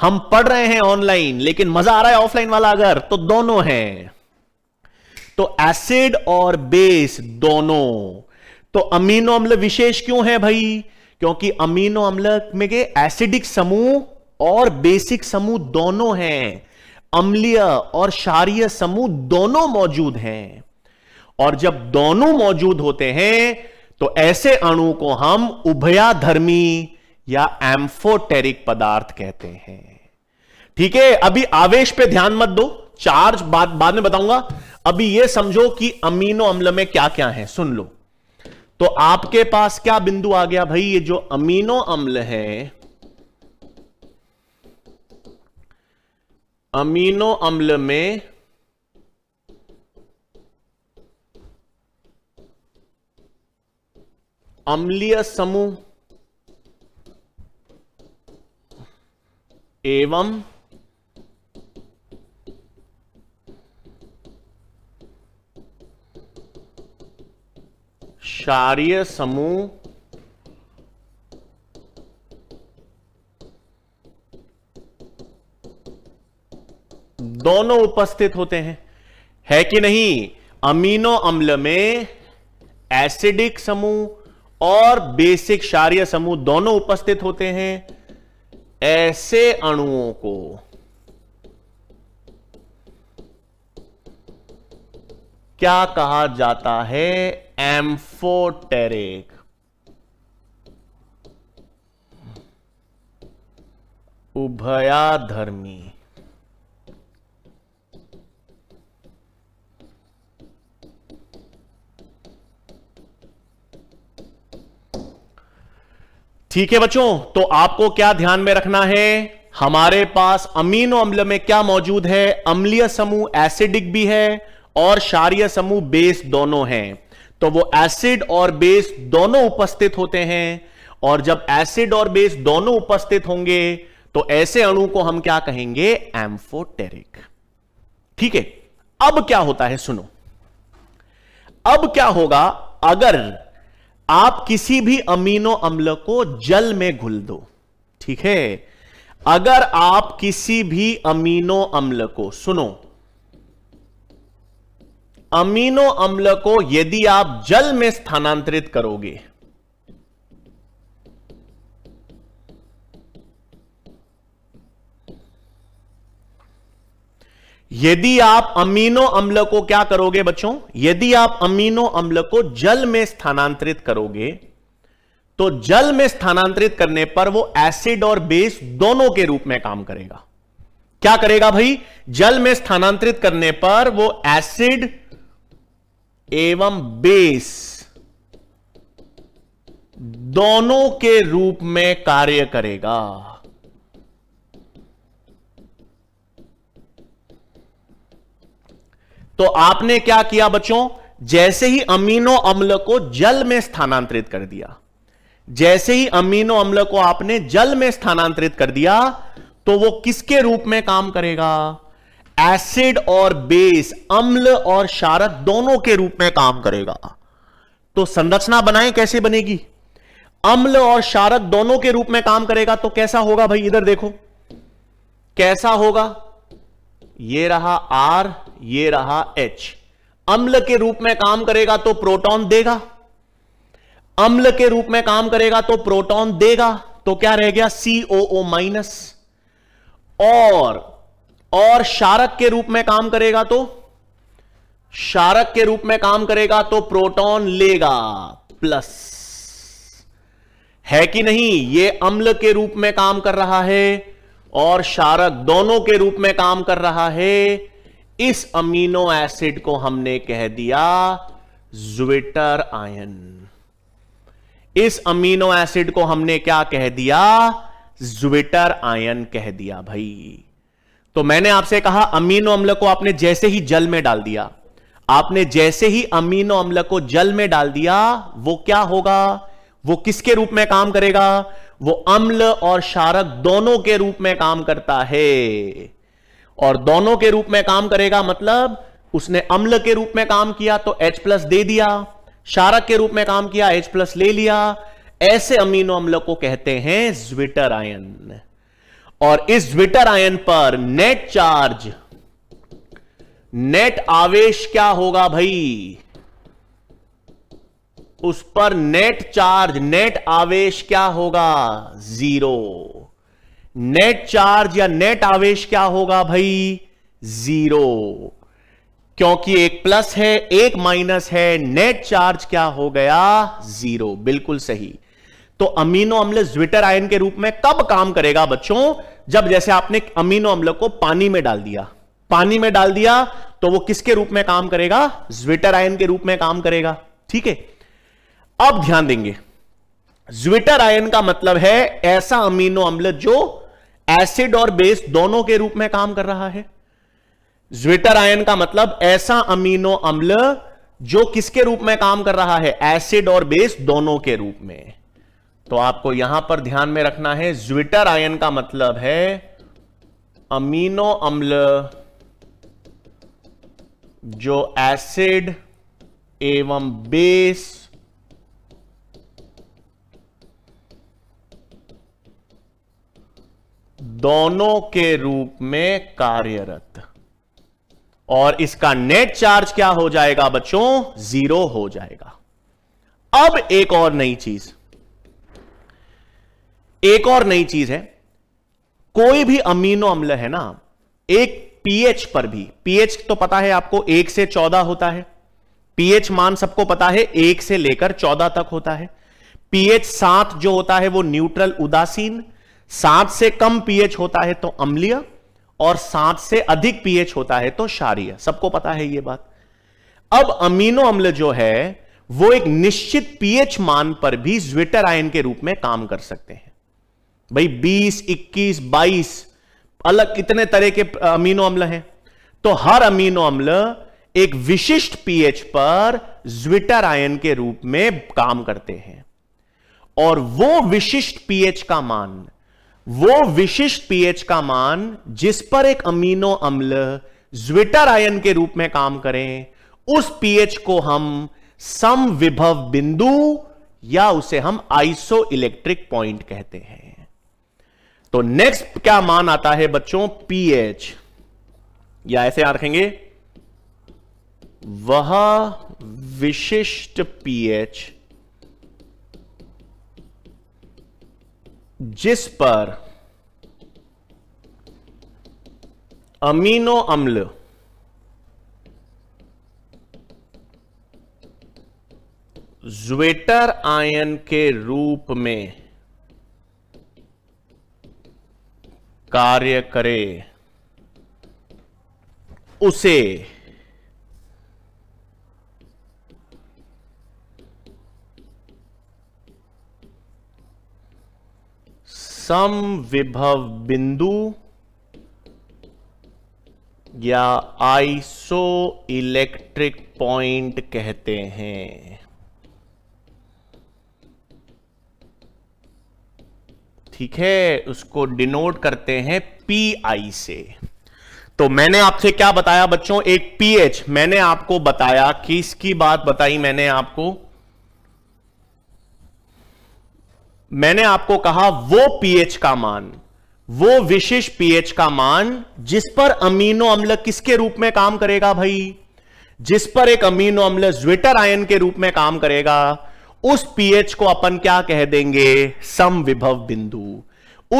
हम पढ़ रहे हैं ऑनलाइन लेकिन मजा आ रहा है ऑफलाइन वाला अगर तो दोनों है तो एसिड और बेस दोनों तो अमीनो अम्ल विशेष क्यों है भाई क्योंकि अमीनो अम्ल में के एसिडिक समूह और बेसिक समूह दोनों हैं अम्लीय और क्षारीय समूह दोनों मौजूद हैं और जब दोनों मौजूद होते हैं तो ऐसे अणु को हम उभयाधर्मी या एम्फोटेरिक पदार्थ कहते हैं ठीक है अभी आवेश पे ध्यान मत दो चार्ज बाद बाद में बताऊंगा अभी यह समझो कि अमीनो अम्ल में क्या क्या है सुन लो तो आपके पास क्या बिंदु आ गया भाई ये जो अमीनो अम्ल है अमीनो अम्ल में अम्लीय समूह एवं क्षारिय समूह दोनों उपस्थित होते हैं है कि नहीं अमीनो अम्ल में एसिडिक समूह और बेसिक क्षारिय समूह दोनों उपस्थित होते हैं ऐसे अणुओं को क्या कहा जाता है एम्फोटेरिक उभयाधर्मी ठीक है बच्चों तो आपको क्या ध्यान में रखना है हमारे पास अमीनो अम्ल में क्या मौजूद है अम्लीय समूह एसिडिक भी है और क्षारिय समूह बेस दोनों हैं तो वो एसिड और बेस दोनों उपस्थित होते हैं और जब एसिड और बेस दोनों उपस्थित होंगे तो ऐसे अणु को हम क्या कहेंगे एम्फोटेरिक ठीक है अब क्या होता है सुनो अब क्या होगा अगर आप किसी भी अमीनो अम्ल को जल में घुल दो ठीक है अगर आप किसी भी अमीनो अम्ल को सुनो अमीनो अम्ल को यदि आप जल में स्थानांतरित करोगे यदि आप अमीनो अम्ल को क्या करोगे बच्चों यदि आप अमीनो अम्ल को जल में स्थानांतरित करोगे तो जल में स्थानांतरित करने पर वो एसिड और बेस दोनों के रूप में काम करेगा क्या करेगा भाई जल में स्थानांतरित करने पर वो एसिड एवं बेस दोनों के रूप में कार्य करेगा तो आपने क्या किया बच्चों जैसे ही अमीनो अम्ल को जल में स्थानांतरित कर दिया जैसे ही अमीनो अम्ल को आपने जल में स्थानांतरित कर दिया तो वो किसके रूप में काम करेगा एसिड और बेस अम्ल और शारद दोनों के रूप में काम करेगा तो संरचना बनाए कैसे बनेगी अम्ल और शारद दोनों के रूप में काम करेगा तो कैसा होगा भाई इधर देखो कैसा होगा ये रहा आर ये रहा एच अम्ल के रूप में काम करेगा तो प्रोटॉन देगा अम्ल के रूप में काम करेगा तो प्रोटॉन देगा तो क्या रह गया COO माइनस और और शारक के रूप में काम करेगा तो शारक के रूप में काम करेगा तो प्रोटॉन लेगा प्लस है कि नहीं ये अम्ल के रूप में काम कर रहा है और शारक दोनों के रूप में काम कर रहा है इस अमीनो एसिड को हमने कह दिया ज्विटर आयन इस अमीनो एसिड को हमने क्या कह दिया ज्विटर आयन कह दिया भाई तो मैंने आपसे कहा अमीनो अम्ल को आपने जैसे ही जल में डाल दिया आपने जैसे ही अमीनो अम्ल को जल में डाल दिया वो क्या होगा वो किसके रूप में काम करेगा वो अम्ल और शारक दोनों के रूप में काम करता है और दोनों के रूप में काम करेगा मतलब उसने अम्ल के रूप में काम किया तो H प्लस दे दिया शारक के रूप में काम किया H प्लस ले लिया ऐसे अमीनो अम्ल को कहते हैं ज्विटर आयन और इस ज्विटर आयन पर नेट चार्ज नेट आवेश क्या होगा भाई उस पर नेट चार्ज नेट आवेश क्या होगा जीरो नेट चार्ज या नेट आवेश क्या होगा भाई जीरो क्योंकि एक प्लस है एक माइनस है नेट चार्ज क्या हो गया जीरो बिल्कुल सही तो अमीनो अम्ल ज्विटर आयन के रूप में कब काम करेगा बच्चों जब जैसे आपने अमीनो अम्ल को पानी में डाल दिया पानी में डाल दिया तो वो किसके रूप में काम करेगा ज्विटर आयन के रूप में काम करेगा ठीक है अब ध्यान देंगे ज्विटर आयन का मतलब है ऐसा अमीनो अम्ल जो एसिड और बेस दोनों के रूप में काम कर रहा है ज्विटर आयन का मतलब ऐसा अमीनो अम्ल जो किसके रूप में काम कर रहा है एसिड और बेस दोनों के रूप में तो आपको यहां पर ध्यान में रखना है ज्विटर आयन का मतलब है अमीनो अम्ल जो एसिड एवं बेस दोनों के रूप में कार्यरत और इसका नेट चार्ज क्या हो जाएगा बच्चों जीरो हो जाएगा अब एक और नई चीज एक और नई चीज है कोई भी अमीनो अम्ल है ना एक पीएच पर भी पीएच तो पता है आपको एक से चौदह होता है पीएच मान सबको पता है एक से लेकर चौदह तक होता है पीएच सात जो होता है वो न्यूट्रल उदासीन सात से कम पीएच होता है तो अम्लीय और सात से अधिक पीएच होता है तो क्षारिय सबको पता है ये बात अब अमीनो अम्ल जो है वो एक निश्चित पीएच मान पर भी ज्विटर आयन के रूप में काम कर सकते हैं भाई 20, 21, 22 अलग कितने तरह के अमीनो अम्ल हैं तो हर अमीनो अम्ल एक विशिष्ट पीएच पर ज्विटर आयन के रूप में काम करते हैं और वो विशिष्ट पीएच का मान वो विशिष्ट पीएच का मान जिस पर एक अमीनो अम्ल ज्विटर आयन के रूप में काम करें उस पीएच को हम सम विभव बिंदु या उसे हम आइसो इलेक्ट्रिक पॉइंट कहते हैं तो नेक्स्ट क्या मान आता है बच्चों पीएच या ऐसे याद रखेंगे वह विशिष्ट पीएच जिस पर अमीनो अम्ल ज्वेटर आयन के रूप में कार्य करे उसे सम विभव बिंदु या आइसो इलेक्ट्रिक पॉइंट कहते हैं ठीक है उसको डिनोट करते हैं पी आई से तो मैंने आपसे क्या बताया बच्चों एक पीएच मैंने आपको बताया किसकी बात बताई मैंने आपको मैंने आपको कहा वो पीएच का मान वो विशेष पीएच का मान जिस पर अमीनो अम्ल किसके रूप में काम करेगा भाई जिस पर एक अमीनो अम्ल ज्विटर आयन के रूप में काम करेगा उस पीएच को अपन क्या कह देंगे सम विभव बिंदु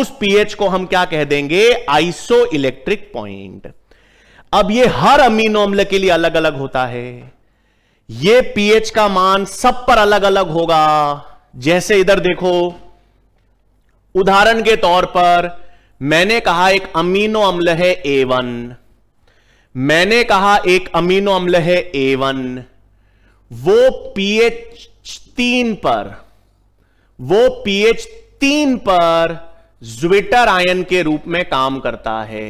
उस पीएच को हम क्या कह देंगे आइसो इलेक्ट्रिक पॉइंट अब ये हर अमीनो अम्ल के लिए अलग अलग होता है ये पीएच का मान सब पर अलग अलग होगा जैसे इधर देखो उदाहरण के तौर पर मैंने कहा एक अमीनो अम्ल है ए वन मैंने कहा एक अमीनो अम्ल है ए वन वो पीएच तीन पर वो पीएच तीन पर ज्विटर आयन के रूप में काम करता है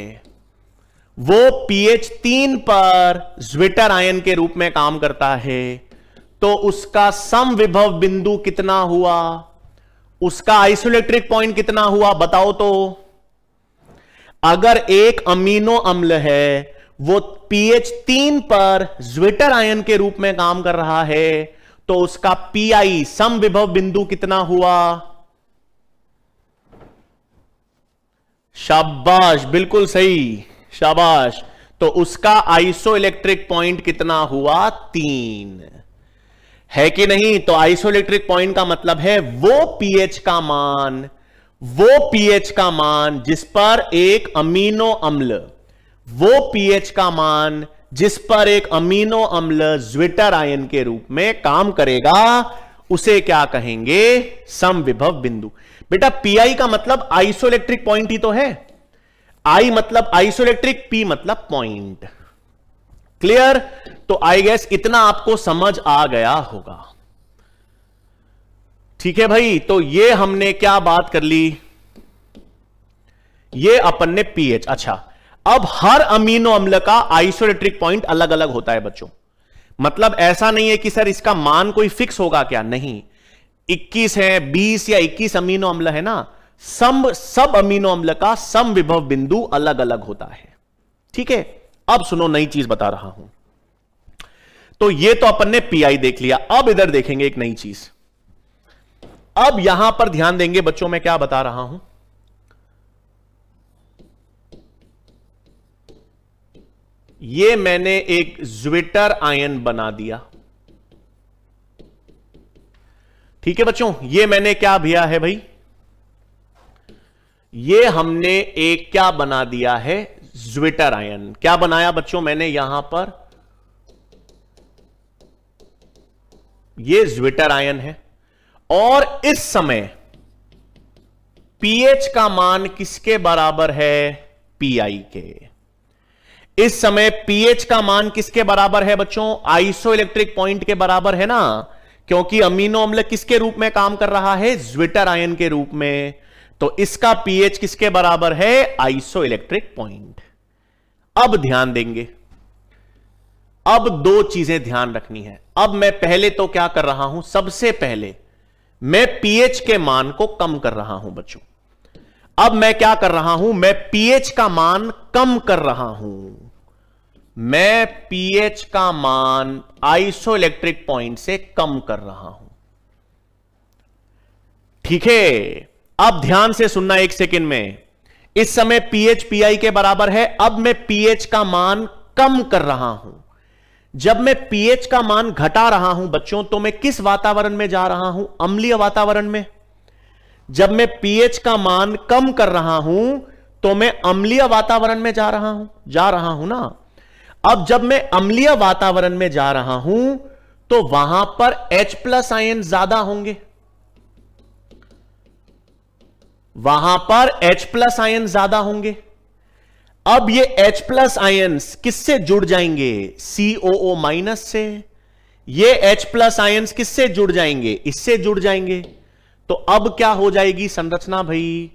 वो पीएच तीन पर ज्विटर आयन के रूप में काम करता है तो उसका सम विभव बिंदु कितना हुआ उसका आइसोलेट्रिक पॉइंट कितना हुआ बताओ तो अगर एक अमीनो अम्ल है वो पीएच तीन पर ज्विटर आयन के रूप में काम कर रहा है तो उसका पीआई सम विभव बिंदु कितना हुआ शाबाश बिल्कुल सही शाबाश तो उसका आइसो इलेक्ट्रिक पॉइंट कितना हुआ तीन है कि नहीं तो आइसो इलेक्ट्रिक पॉइंट का मतलब है वो पीएच का मान वो पीएच का मान जिस पर एक अमीनो अम्ल वो पीएच का मान जिस पर एक अमीनो अम्ल ज्विटर आयन के रूप में काम करेगा उसे क्या कहेंगे समविभव बिंदु बेटा पीआई का मतलब आइसोइलेक्ट्रिक पॉइंट ही तो है आई मतलब आइसोइलेक्ट्रिक पी मतलब पॉइंट क्लियर तो आई गेस इतना आपको समझ आ गया होगा ठीक है भाई तो ये हमने क्या बात कर ली ये अपन ने पीएच अच्छा अब हर अमीनो अम्ल का आइसोलेट्रिक पॉइंट अलग अलग होता है बच्चों मतलब ऐसा नहीं है कि सर इसका मान कोई फिक्स होगा क्या नहीं 21 है 20 या 21 अमीनो अम्ल है ना सम सब अमीनो अम्ल का सम विभव बिंदु अलग अलग होता है ठीक है अब सुनो नई चीज बता रहा हूं तो ये तो अपन ने पीआई देख लिया अब इधर देखेंगे एक नई चीज अब यहां पर ध्यान देंगे बच्चों मैं क्या बता रहा हूं ये मैंने एक ज्विटर आयन बना दिया ठीक है बच्चों ये मैंने क्या भिया है भाई ये हमने एक क्या बना दिया है ज्विटर आयन क्या बनाया बच्चों मैंने यहां पर ये ज्विटर आयन है और इस समय पीएच का मान किसके बराबर है पीआई के इस समय पीएच का मान किसके बराबर है बच्चों आइसो इलेक्ट्रिक पॉइंट के बराबर है ना क्योंकि अमीनो अम्ल किसके रूप में काम कर रहा है ज्विटर आयन के रूप में तो इसका पीएच किसके बराबर है आइसो इलेक्ट्रिक पॉइंट अब ध्यान देंगे अब दो चीजें ध्यान रखनी है अब मैं पहले तो क्या कर रहा हूं सबसे पहले मैं पीएच के मान को कम कर रहा हूं बच्चों अब मैं क्या कर रहा हूं मैं पीएच का मान कम कर रहा हूं मैं पीएच का मान आइसोइलेक्ट्रिक पॉइंट से कम कर रहा हूं ठीक है अब ध्यान से सुनना एक सेकेंड में इस समय पीएच पीआई के बराबर है अब मैं पीएच का मान कम कर रहा हूं जब मैं पीएच का मान घटा रहा हूं बच्चों तो मैं किस वातावरण में जा रहा हूं अम्लीय वातावरण में जब मैं पीएच का मान कम कर रहा हूं तो मैं अम्लीय वातावरण में जा रहा हूं जा रहा हूं ना अब जब मैं अम्लीय वातावरण में जा रहा हूं तो वहां पर H प्लस आयन ज्यादा होंगे वहां पर H प्लस आयन ज्यादा होंगे अब ये H प्लस आयन किससे जुड़ जाएंगे COO माइनस से ये H प्लस आयन किससे जुड़ जाएंगे इससे जुड़ जाएंगे तो अब क्या हो जाएगी संरचना भाई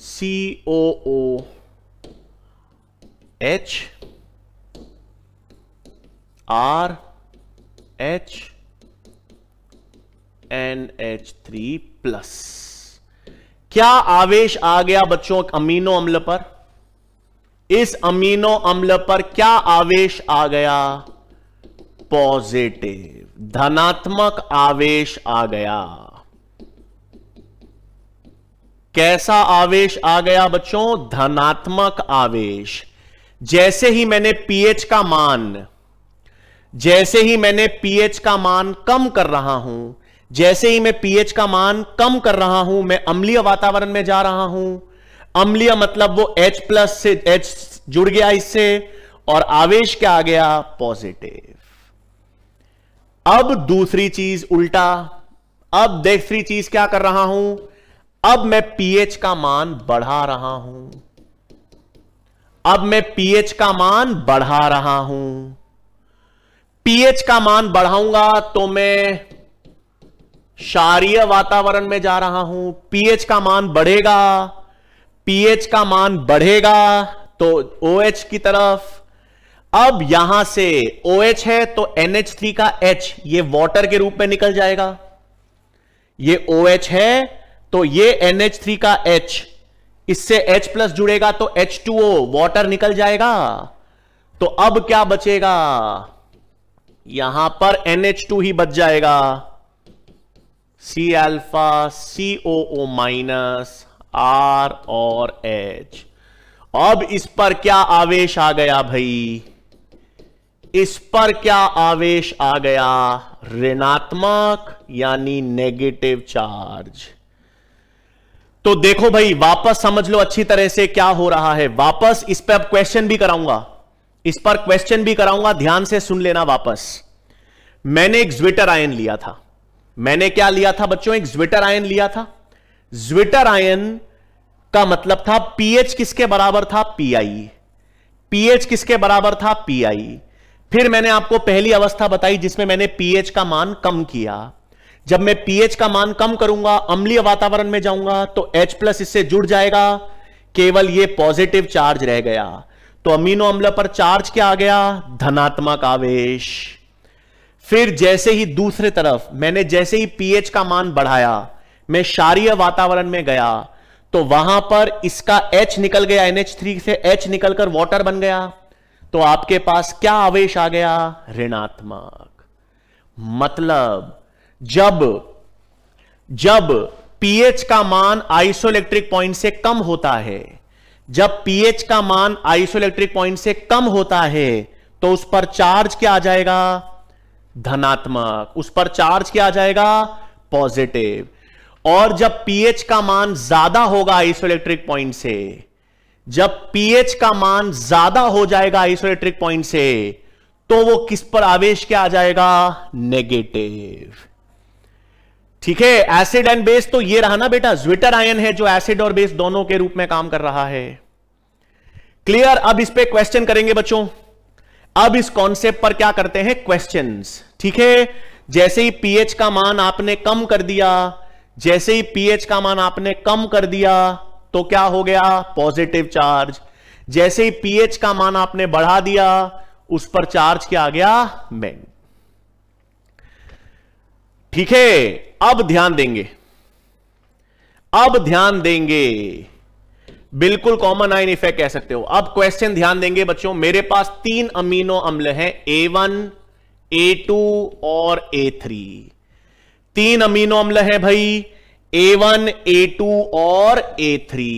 COO H R H three plus क्या आवेश आ गया बच्चों अमीनो अम्ल पर इस अमीनो अम्ल पर क्या आवेश आ गया पॉजिटिव धनात्मक आवेश आ गया कैसा आवेश आ गया बच्चों धनात्मक आवेश जैसे ही मैंने पीएच का मान जैसे ही मैंने पीएच का मान कम कर रहा हूं जैसे ही मैं पीएच का मान कम कर रहा हूं मैं अम्लीय वातावरण में जा रहा हूं अम्लीय मतलब वो एच प्लस से एच जुड़ गया इससे और आवेश क्या आ गया पॉजिटिव अब दूसरी चीज उल्टा अब दूसरी चीज क्या कर रहा हूं अब मैं पीएच का मान बढ़ा रहा हूं अब मैं पीएच का मान बढ़ा रहा हूं पीएच का मान बढ़ाऊंगा तो मैं क्षारिय वातावरण में जा रहा हूं पीएच का मान बढ़ेगा पीएच का मान बढ़ेगा तो ओएच की तरफ अब यहां से ओएच है तो एनएच थ्री का एच ये वाटर के रूप में निकल जाएगा ये ओएच है तो ये एनएच थ्री का एच इससे एच प्लस जुड़ेगा तो एच टू ओ वॉटर निकल जाएगा तो अब क्या बचेगा यहां पर NH2 ही बच जाएगा C alpha C O O minus R और एच अब इस पर क्या आवेश आ गया भाई इस पर क्या आवेश आ गया ऋणात्मक यानी नेगेटिव चार्ज तो देखो भाई वापस समझ लो अच्छी तरह से क्या हो रहा है वापस इस पर अब क्वेश्चन भी कराऊंगा इस पर क्वेश्चन भी कराऊंगा ध्यान से सुन लेना वापस मैंने एक ज्विटर आयन लिया था मैंने क्या लिया था बच्चों एक ज्विटर आयन लिया था ज्विटर आयन का मतलब था पीएच किसके बराबर था पीआई पीएच किसके बराबर था पीआई फिर मैंने आपको पहली अवस्था बताई जिसमें मैंने पीएच का मान कम किया जब मैं पीएच का मान कम करूंगा अम्लीय वातावरण में जाऊंगा तो एच प्लस इससे जुड़ जाएगा केवल ये पॉजिटिव चार्ज रह गया तो अमीनो अम्ल पर चार्ज क्या आ गया धनात्मक आवेश फिर जैसे ही दूसरे तरफ मैंने जैसे ही पीएच का मान बढ़ाया मैं क्षारीय वातावरण में गया तो वहां पर इसका एच निकल गया एनएच थ्री से एच निकलकर वाटर बन गया तो आपके पास क्या आवेश आ गया ऋणात्मक मतलब जब जब पीएच का मान आइसोइलेक्ट्रिक पॉइंट से कम होता है जब पीएच का मान आइसोइलेक्ट्रिक पॉइंट से कम होता है तो उस पर चार्ज क्या आ जाएगा धनात्मक उस पर चार्ज क्या आ जाएगा पॉजिटिव और जब पीएच का मान ज्यादा होगा आइसोइलेक्ट्रिक पॉइंट से जब पीएच का मान ज्यादा हो जाएगा आइसोइलेक्ट्रिक पॉइंट से तो वो किस पर आवेश क्या आ जाएगा नेगेटिव ठीक है एसिड एंड बेस तो ये रहा ना बेटा ज्विटर आयन है जो एसिड और बेस दोनों के रूप में काम कर रहा है क्लियर अब इस पर क्वेश्चन करेंगे बच्चों अब इस कॉन्सेप्ट पर क्या करते हैं क्वेश्चन ठीक है जैसे ही पीएच का मान आपने कम कर दिया जैसे ही पीएच का मान आपने कम कर दिया तो क्या हो गया पॉजिटिव चार्ज जैसे ही पीएच का मान आपने बढ़ा दिया उस पर चार्ज क्या आ गया मेंट ठीक है अब ध्यान देंगे अब ध्यान देंगे बिल्कुल कॉमन आइन इफेक्ट कह सकते हो अब क्वेश्चन ध्यान देंगे बच्चों मेरे पास तीन अमीनो अम्ल हैं ए वन ए टू और ए थ्री तीन अमीनो अम्ल हैं भाई ए वन ए टू और ए थ्री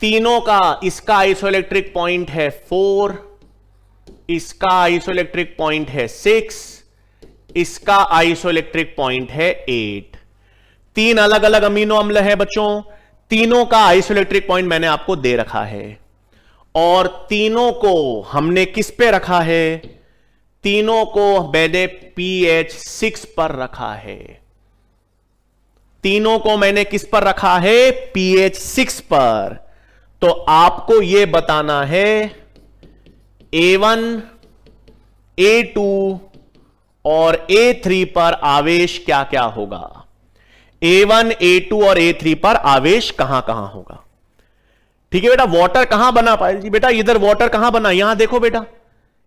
तीनों का इसका आइसोइलेक्ट्रिक पॉइंट है फोर इसका आइसोइलेक्ट्रिक पॉइंट है सिक्स इसका आइसोइलेक्ट्रिक पॉइंट है एट तीन अलग अलग अमीनो अम्ल है बच्चों तीनों का आइसोइलेक्ट्रिक पॉइंट मैंने आपको दे रखा है और तीनों को हमने किस पे रखा है तीनों को मैंने पीएच सिक्स पर रखा है तीनों को मैंने किस पर रखा है पीएच सिक्स पर तो आपको यह बताना है ए वन ए टू और ए थ्री पर आवेश क्या क्या होगा ए वन ए टू और ए थ्री पर आवेश कहां कहां होगा ठीक है बेटा वाटर कहां बना पाए जी बेटा इधर वाटर कहां बना यहां देखो बेटा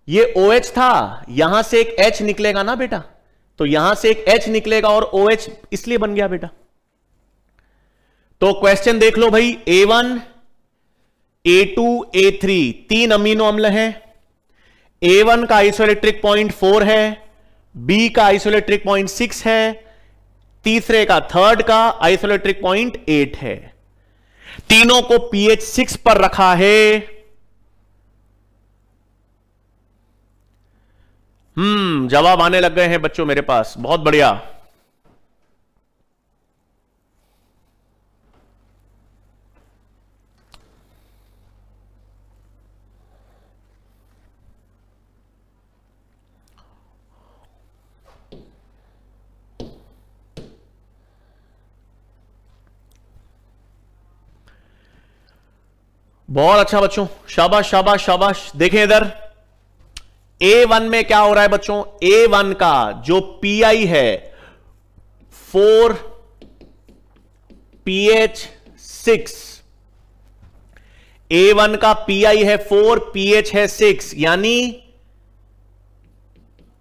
ये ओ OH था यहां से एक एच निकलेगा ना बेटा तो यहां से एक एच निकलेगा और ओ OH इसलिए बन गया बेटा तो क्वेश्चन देख लो भाई A one A two A three तीन अमीनो अम्ल हैं ए वन का आइसोइलेक्ट्रिक पॉइंट फोर है बी का आइसोइलेक्ट्रिक पॉइंट सिक्स है तीसरे का थर्ड का आइसोइलेक्ट्रिक पॉइंट एट है तीनों को पीएच सिक्स पर रखा है हम्म जवाब आने लग गए हैं बच्चों मेरे पास बहुत बढ़िया बहुत अच्छा बच्चों शाबाश शाबाश शाबाश देखें इधर ए वन में क्या हो रहा है बच्चों ए वन का जो पी आई है four P H six A one का पी आई है फोर पी एच है सिक्स यानी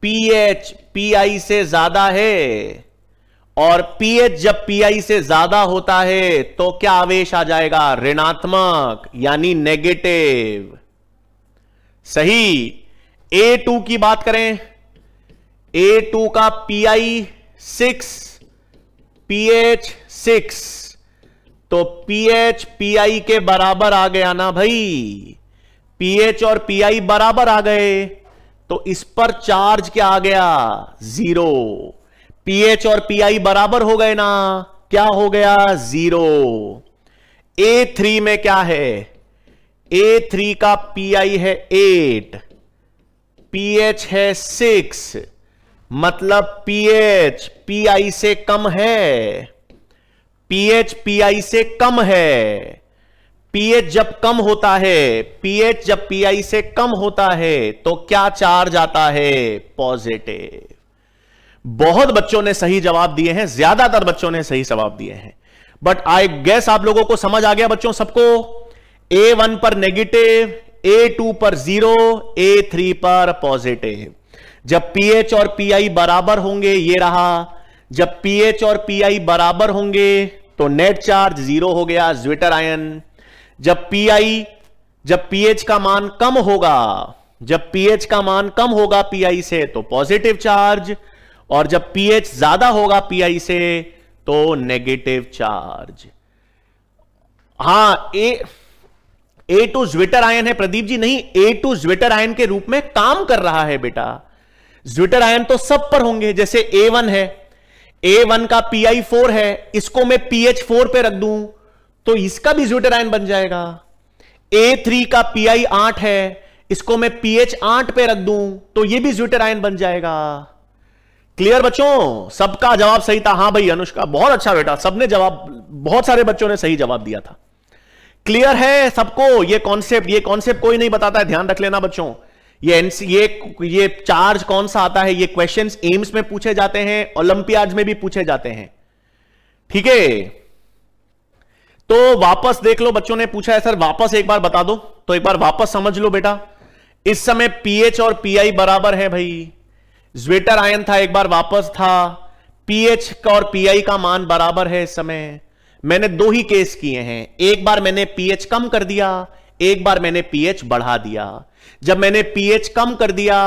पी एच पी आई से ज्यादा है और पीएच जब पीआई से ज्यादा होता है तो क्या आवेश आ जाएगा ऋणात्मक यानी नेगेटिव सही ए टू की बात करें ए टू का पीआई सिक्स पीएच सिक्स तो पीएच पीआई के बराबर आ गया ना भाई पीएच और पीआई बराबर आ गए तो इस पर चार्ज क्या आ गया जीरो पीएच और पीआई बराबर हो गए ना क्या हो गया जीरो ए थ्री में क्या है ए थ्री का पीआई है एट पीएच है सिक्स मतलब पीएच पीआई से कम है पीएच पीआई से कम है पीएच जब कम होता है पीएच जब पीआई से कम होता है तो क्या चार्ज आता है पॉजिटिव बहुत बच्चों ने सही जवाब दिए हैं ज्यादातर बच्चों ने सही जवाब दिए हैं बट आई गैस आप लोगों को समझ आ गया बच्चों सबको ए वन पर नेगेटिव ए टू पर जीरो ए थ्री पर पॉजिटिव जब पीएच और पीआई बराबर होंगे ये रहा जब पीएच और पीआई बराबर होंगे तो नेट चार्ज जीरो हो गया ज्विटर आयन जब पीआई जब पीएच का मान कम होगा जब पीएच का मान कम होगा पीआई से तो पॉजिटिव चार्ज और जब पीएच ज्यादा होगा पीआई से तो नेगेटिव चार्ज हां A A two zwitter ion है प्रदीप जी नहीं ए टू ज्विटर आयन के रूप में काम कर रहा है बेटा ज्विटर आयन तो सब पर होंगे जैसे ए वन है ए वन का पी आई फोर है इसको मैं पी एच फोर पे रख दूं तो इसका भी ज्विटर आयन बन जाएगा ए थ्री का पी आई आठ है इसको मैं पी एच आठ पे रख दूं तो ये भी ज्विटर आयन बन जाएगा क्लियर बच्चों सबका जवाब सही था हां भाई अनुष्का बहुत अच्छा बेटा सबने जवाब बहुत सारे बच्चों ने सही जवाब दिया था क्लियर है सबको ये कॉन्सेप्ट ये कॉन्सेप्ट कोई नहीं बताता है ध्यान रख लेना बच्चों ये ये ये चार्ज कौन सा आता है ये क्वेश्चन एम्स में पूछे जाते हैं ओलंपियाड में भी पूछे जाते हैं ठीक है तो वापस देख लो बच्चों ने पूछा है सर वापस एक बार बता दो तो एक बार वापस समझ लो बेटा इस समय पीएच और पीआई बराबर है भाई ज्वेटर आयन था एक बार वापस था पीएच का और पीआई का मान बराबर है इस समय मैंने दो ही केस किए हैं एक बार मैंने पीएच कम कर दिया एक बार मैंने पीएच बढ़ा दिया जब मैंने पीएच कम कर दिया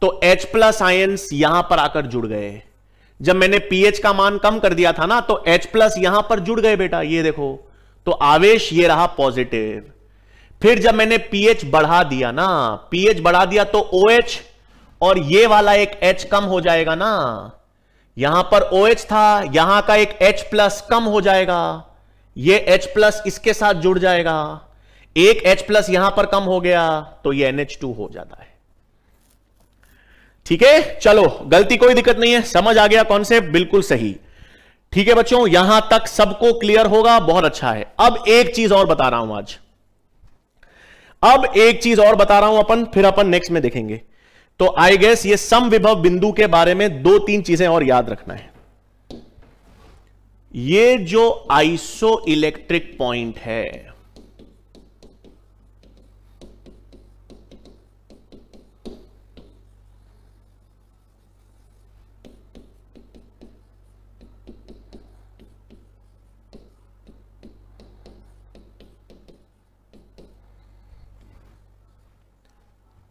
तो एच प्लस आयंस यहां पर आकर जुड़ गए जब मैंने पीएच का मान कम कर दिया था ना तो एच प्लस यहां पर जुड़ गए बेटा ये देखो तो आवेश ये रहा पॉजिटिव फिर जब मैंने पीएच बढ़ा दिया ना पीएच बढ़ा दिया तो ओ OH और ये वाला एक H कम हो जाएगा ना यहां पर OH था यहां का एक H प्लस कम हो जाएगा ये H प्लस इसके साथ जुड़ जाएगा एक H प्लस यहां पर कम हो गया तो ये NH2 हो जाता है ठीक है चलो गलती कोई दिक्कत नहीं है समझ आ गया कॉन्सेप्ट बिल्कुल सही ठीक है बच्चों यहां तक सबको क्लियर होगा बहुत अच्छा है अब एक चीज और बता रहा हूं आज अब एक चीज और बता रहा हूं अपन फिर अपन नेक्स्ट में देखेंगे तो आई गेस ये सम विभव बिंदु के बारे में दो तीन चीजें और याद रखना है ये जो आइसो इलेक्ट्रिक पॉइंट है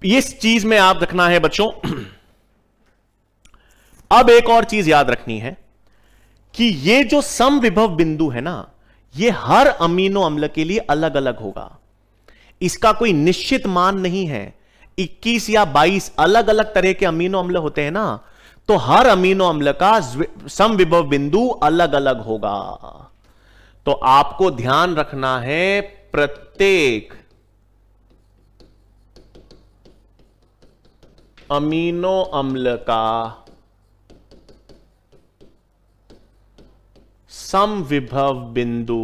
इस चीज में आप रखना है बच्चों [clears throat] अब एक और चीज याद रखनी है कि ये जो सम विभव बिंदु है ना ये हर अमीनो अम्ल के लिए अलग अलग होगा इसका कोई निश्चित मान नहीं है 21 या 22 अलग अलग तरह के अमीनो अम्ल होते हैं ना तो हर अमीनो अम्ल का सम विभव बिंदु अलग अलग होगा तो आपको ध्यान रखना है प्रत्येक अमीनो अम्ल का सम विभव बिंदु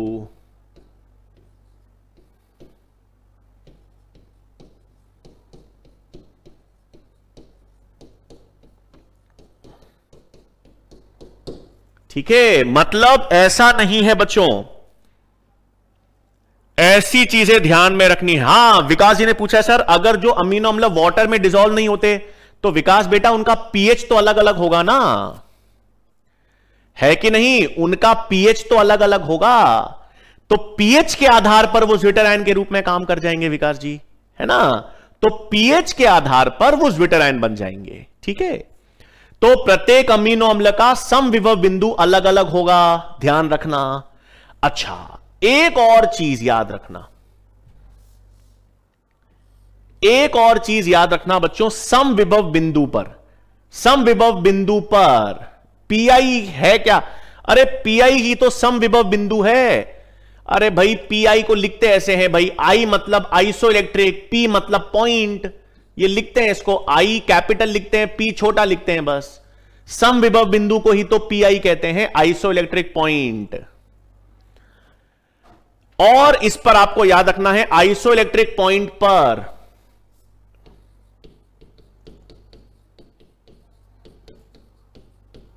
ठीक है मतलब ऐसा नहीं है बच्चों ऐसी चीजें ध्यान में रखनी हां विकास जी ने पूछा सर अगर जो अमीनो अम्ल वाटर में डिजोल्व नहीं होते तो विकास बेटा उनका पीएच तो अलग अलग होगा ना है कि नहीं उनका पीएच तो अलग अलग होगा तो पीएच के आधार पर वो ज्विटर के रूप में काम कर जाएंगे विकास जी है ना तो पीएच के आधार पर वो ज्विटर बन जाएंगे ठीक है तो प्रत्येक अमीनो अम्ल का सम विभव बिंदु अलग अलग होगा ध्यान रखना अच्छा एक और चीज याद रखना एक और चीज याद रखना बच्चों सम विभव बिंदु पर सम विभव बिंदु पर पीआई है क्या अरे पीआई ही तो सम विभव बिंदु है अरे भाई पीआई को लिखते ऐसे हैं भाई आई मतलब आइसो इलेक्ट्रिक पी मतलब पॉइंट ये लिखते हैं इसको आई कैपिटल लिखते हैं पी छोटा लिखते हैं बस सम विभव बिंदु को ही तो पीआई कहते हैं आइसो इलेक्ट्रिक पॉइंट और इस पर आपको याद रखना है आइसो इलेक्ट्रिक पॉइंट पर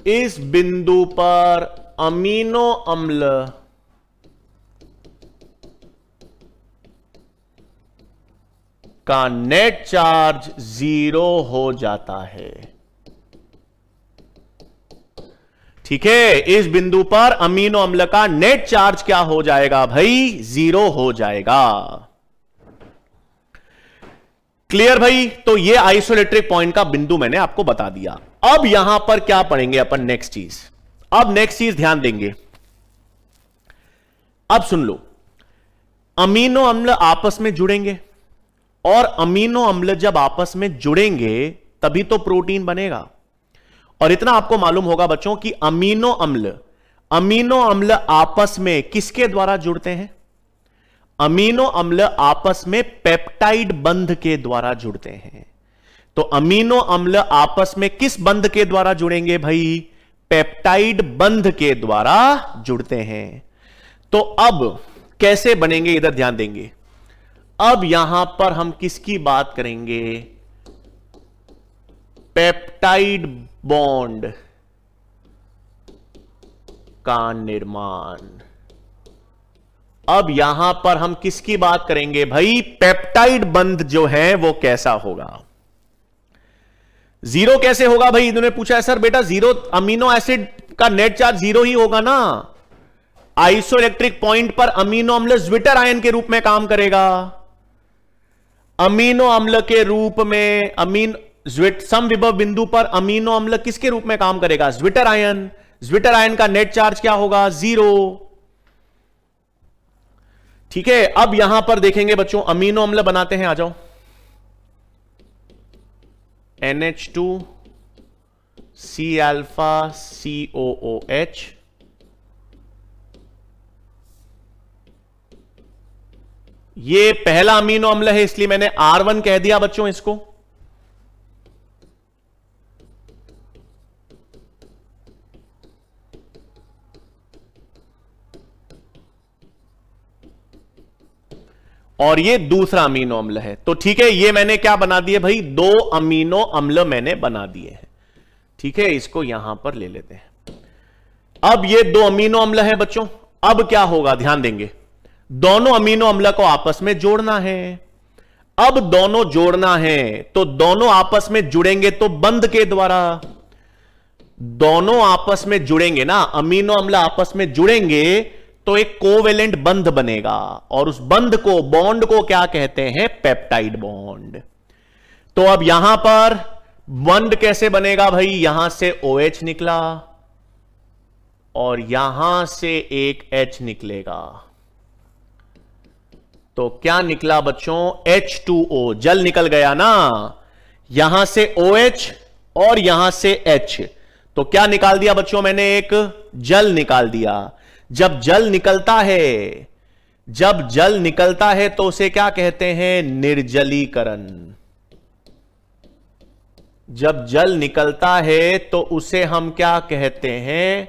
इस बिंदु पर अमीनो अम्ल का नेट चार्ज जीरो हो जाता है ठीक है इस बिंदु पर अमीनो अम्ल का नेट चार्ज क्या हो जाएगा भाई जीरो हो जाएगा क्लियर भाई तो ये आइसोलेट्रिक पॉइंट का बिंदु मैंने आपको बता दिया अब यहां पर क्या पढ़ेंगे अपन नेक्स्ट चीज अब नेक्स्ट चीज ध्यान देंगे अब सुन लो अमीनो अम्ल आपस में जुड़ेंगे और अमीनो अम्ल जब आपस में जुड़ेंगे तभी तो प्रोटीन बनेगा और इतना आपको मालूम होगा बच्चों कि अमीनो अम्ल अमीनो अम्ल आपस में किसके द्वारा जुड़ते हैं अमीनो अम्ल आपस में पेप्टाइड बंध के द्वारा जुड़ते हैं तो अमीनो अम्ल आपस में किस बंध के द्वारा जुड़ेंगे भाई पेप्टाइड बंध के द्वारा जुड़ते हैं तो अब कैसे बनेंगे इधर ध्यान देंगे अब यहां पर हम किसकी बात करेंगे पेप्टाइड बॉन्ड का निर्माण अब यहां पर हम किसकी बात करेंगे भाई पेप्टाइड बंध जो है वो कैसा होगा जीरो कैसे होगा भाई इन्होंने पूछा है सर बेटा जीरो अमीनो एसिड का नेट चार्ज जीरो ही होगा ना आइसोइलेक्ट्रिक पॉइंट पर अमीनो अम्ल ज्विटर आयन के रूप में काम करेगा अमीनो अम्ल के रूप में अमीन ज्विट सम विभव बिंदु पर अमीनो अम्ल किसके रूप में काम करेगा ज्विटर आयन ज्विटर आयन का नेट चार्ज क्या होगा जीरो ठीक है अब यहां पर देखेंगे बच्चों अमीनो अम्ल बनाते हैं आ जाओ to C C O O H ये पहला अमीनो अम्ल है इसलिए मैंने R1 कह दिया बच्चों इसको और ये दूसरा अमीनो अम्ल है तो ठीक है ये मैंने क्या बना दिए भाई दो अमीनो अम्ल मैंने बना दिए हैं ठीक है इसको यहां पर ले लेते हैं अब ये दो अमीनो अम्ल है बच्चों अब क्या होगा ध्यान देंगे दोनों अमीनो अम्ल को आपस में जोड़ना है अब दोनों जोड़ना है तो दोनों आपस में जुड़ेंगे तो बंद के द्वारा दोनों आपस में जुड़ेंगे ना अमीनो अम्ल आपस में जुड़ेंगे तो एक कोवेलेंट बंध बनेगा और उस बंध को बॉन्ड को क्या कहते हैं पेप्टाइड बॉन्ड तो अब यहां पर बंध कैसे बनेगा भाई यहां से ओ OH निकला और यहां से एक एच निकलेगा तो क्या निकला बच्चों एच टू ओ जल निकल गया ना यहां से ओ OH और यहां से एच तो क्या निकाल दिया बच्चों मैंने एक जल निकाल दिया जब जल निकलता है जब जल निकलता है तो उसे क्या कहते हैं निर्जलीकरण जब जल निकलता है तो उसे हम क्या कहते हैं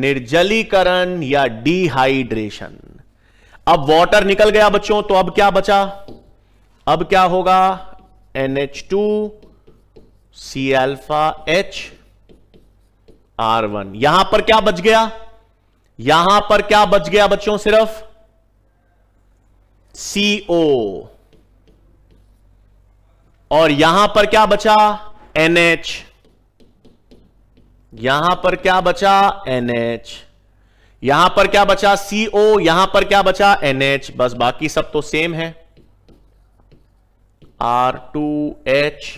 निर्जलीकरण या डिहाइड्रेशन अब वाटर निकल गया बच्चों तो अब क्या बचा अब क्या होगा two C alpha H R one यहां पर क्या बच गया यहां पर क्या बच गया बच्चों सिर्फ ओ और यहां पर क्या बचा एच यहां पर क्या बचा एनएच यहां पर क्या बचा ओ यहां पर क्या बचा एनएच बस बाकी सब तो सेम है R two H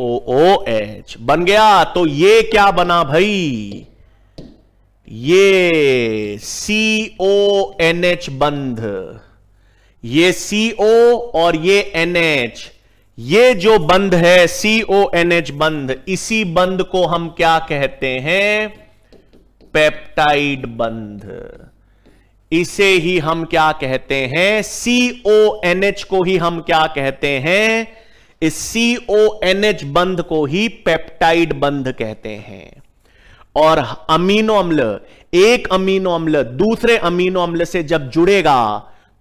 O H बन गया तो ये क्या बना भाई ये सी ओ एन एच बंध ये सी ओ और ये एन एच ये जो बंध है सी ओ एन एच बंध इसी बंध को हम क्या कहते हैं पेप्टाइड बंध इसे ही हम क्या कहते हैं सी ओ एन एच को ही हम क्या कहते हैं इस सी ओ एन एच बंध को ही पेप्टाइड बंध कहते हैं और अमीनो अम्ल एक अमीनो अम्ल दूसरे अमीनो अम्ल से जब जुड़ेगा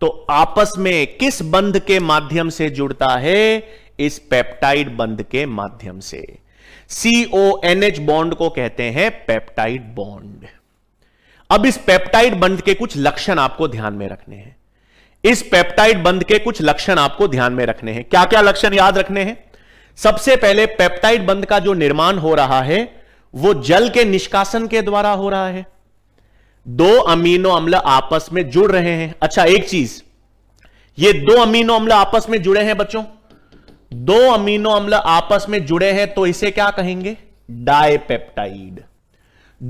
तो आपस में किस बंध के माध्यम से जुड़ता है इस पेप्टाइड बंध के माध्यम से सीओ एच बॉन्ड को कहते हैं पेप्टाइड बॉन्ड अब इस पेप्टाइड बंध के कुछ लक्षण आपको ध्यान में रखने हैं इस पेप्टाइड बंध के कुछ लक्षण आपको ध्यान में रखने हैं क्या क्या लक्षण याद रखने हैं सबसे पहले पेप्टाइड बंध का जो निर्माण हो रहा है वो जल के निष्कासन के द्वारा हो रहा है दो अमीनो अम्ल आपस में जुड़ रहे हैं अच्छा एक चीज ये दो अमीनो अम्ल आपस में जुड़े हैं बच्चों दो अमीनो अम्ल आपस में जुड़े हैं तो इसे क्या कहेंगे डायपेप्टाइड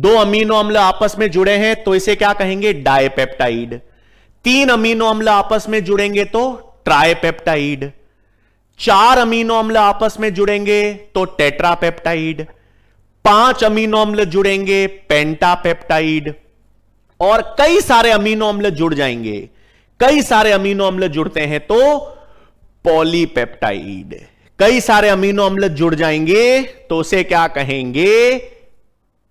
दो अमीनो अम्ल आपस में जुड़े हैं तो इसे क्या कहेंगे डायपेप्टाइड तीन अमीनो अम्ल आपस में जुड़ेंगे तो ट्राइपेप्टाइड चार अमीनो अम्ल आपस में जुड़ेंगे तो टेट्रापेप्टाइड पांच अमीनो अम्ल जुड़ेंगे पेंटापेप्टाइड और कई सारे अमीनो अम्ल जुड़ जाएंगे कई सारे अमीनो अम्ल जुड़ते हैं तो पॉलीपेप्टाइड कई सारे अमीनो अम्ल जुड़ जाएंगे तो उसे क्या कहेंगे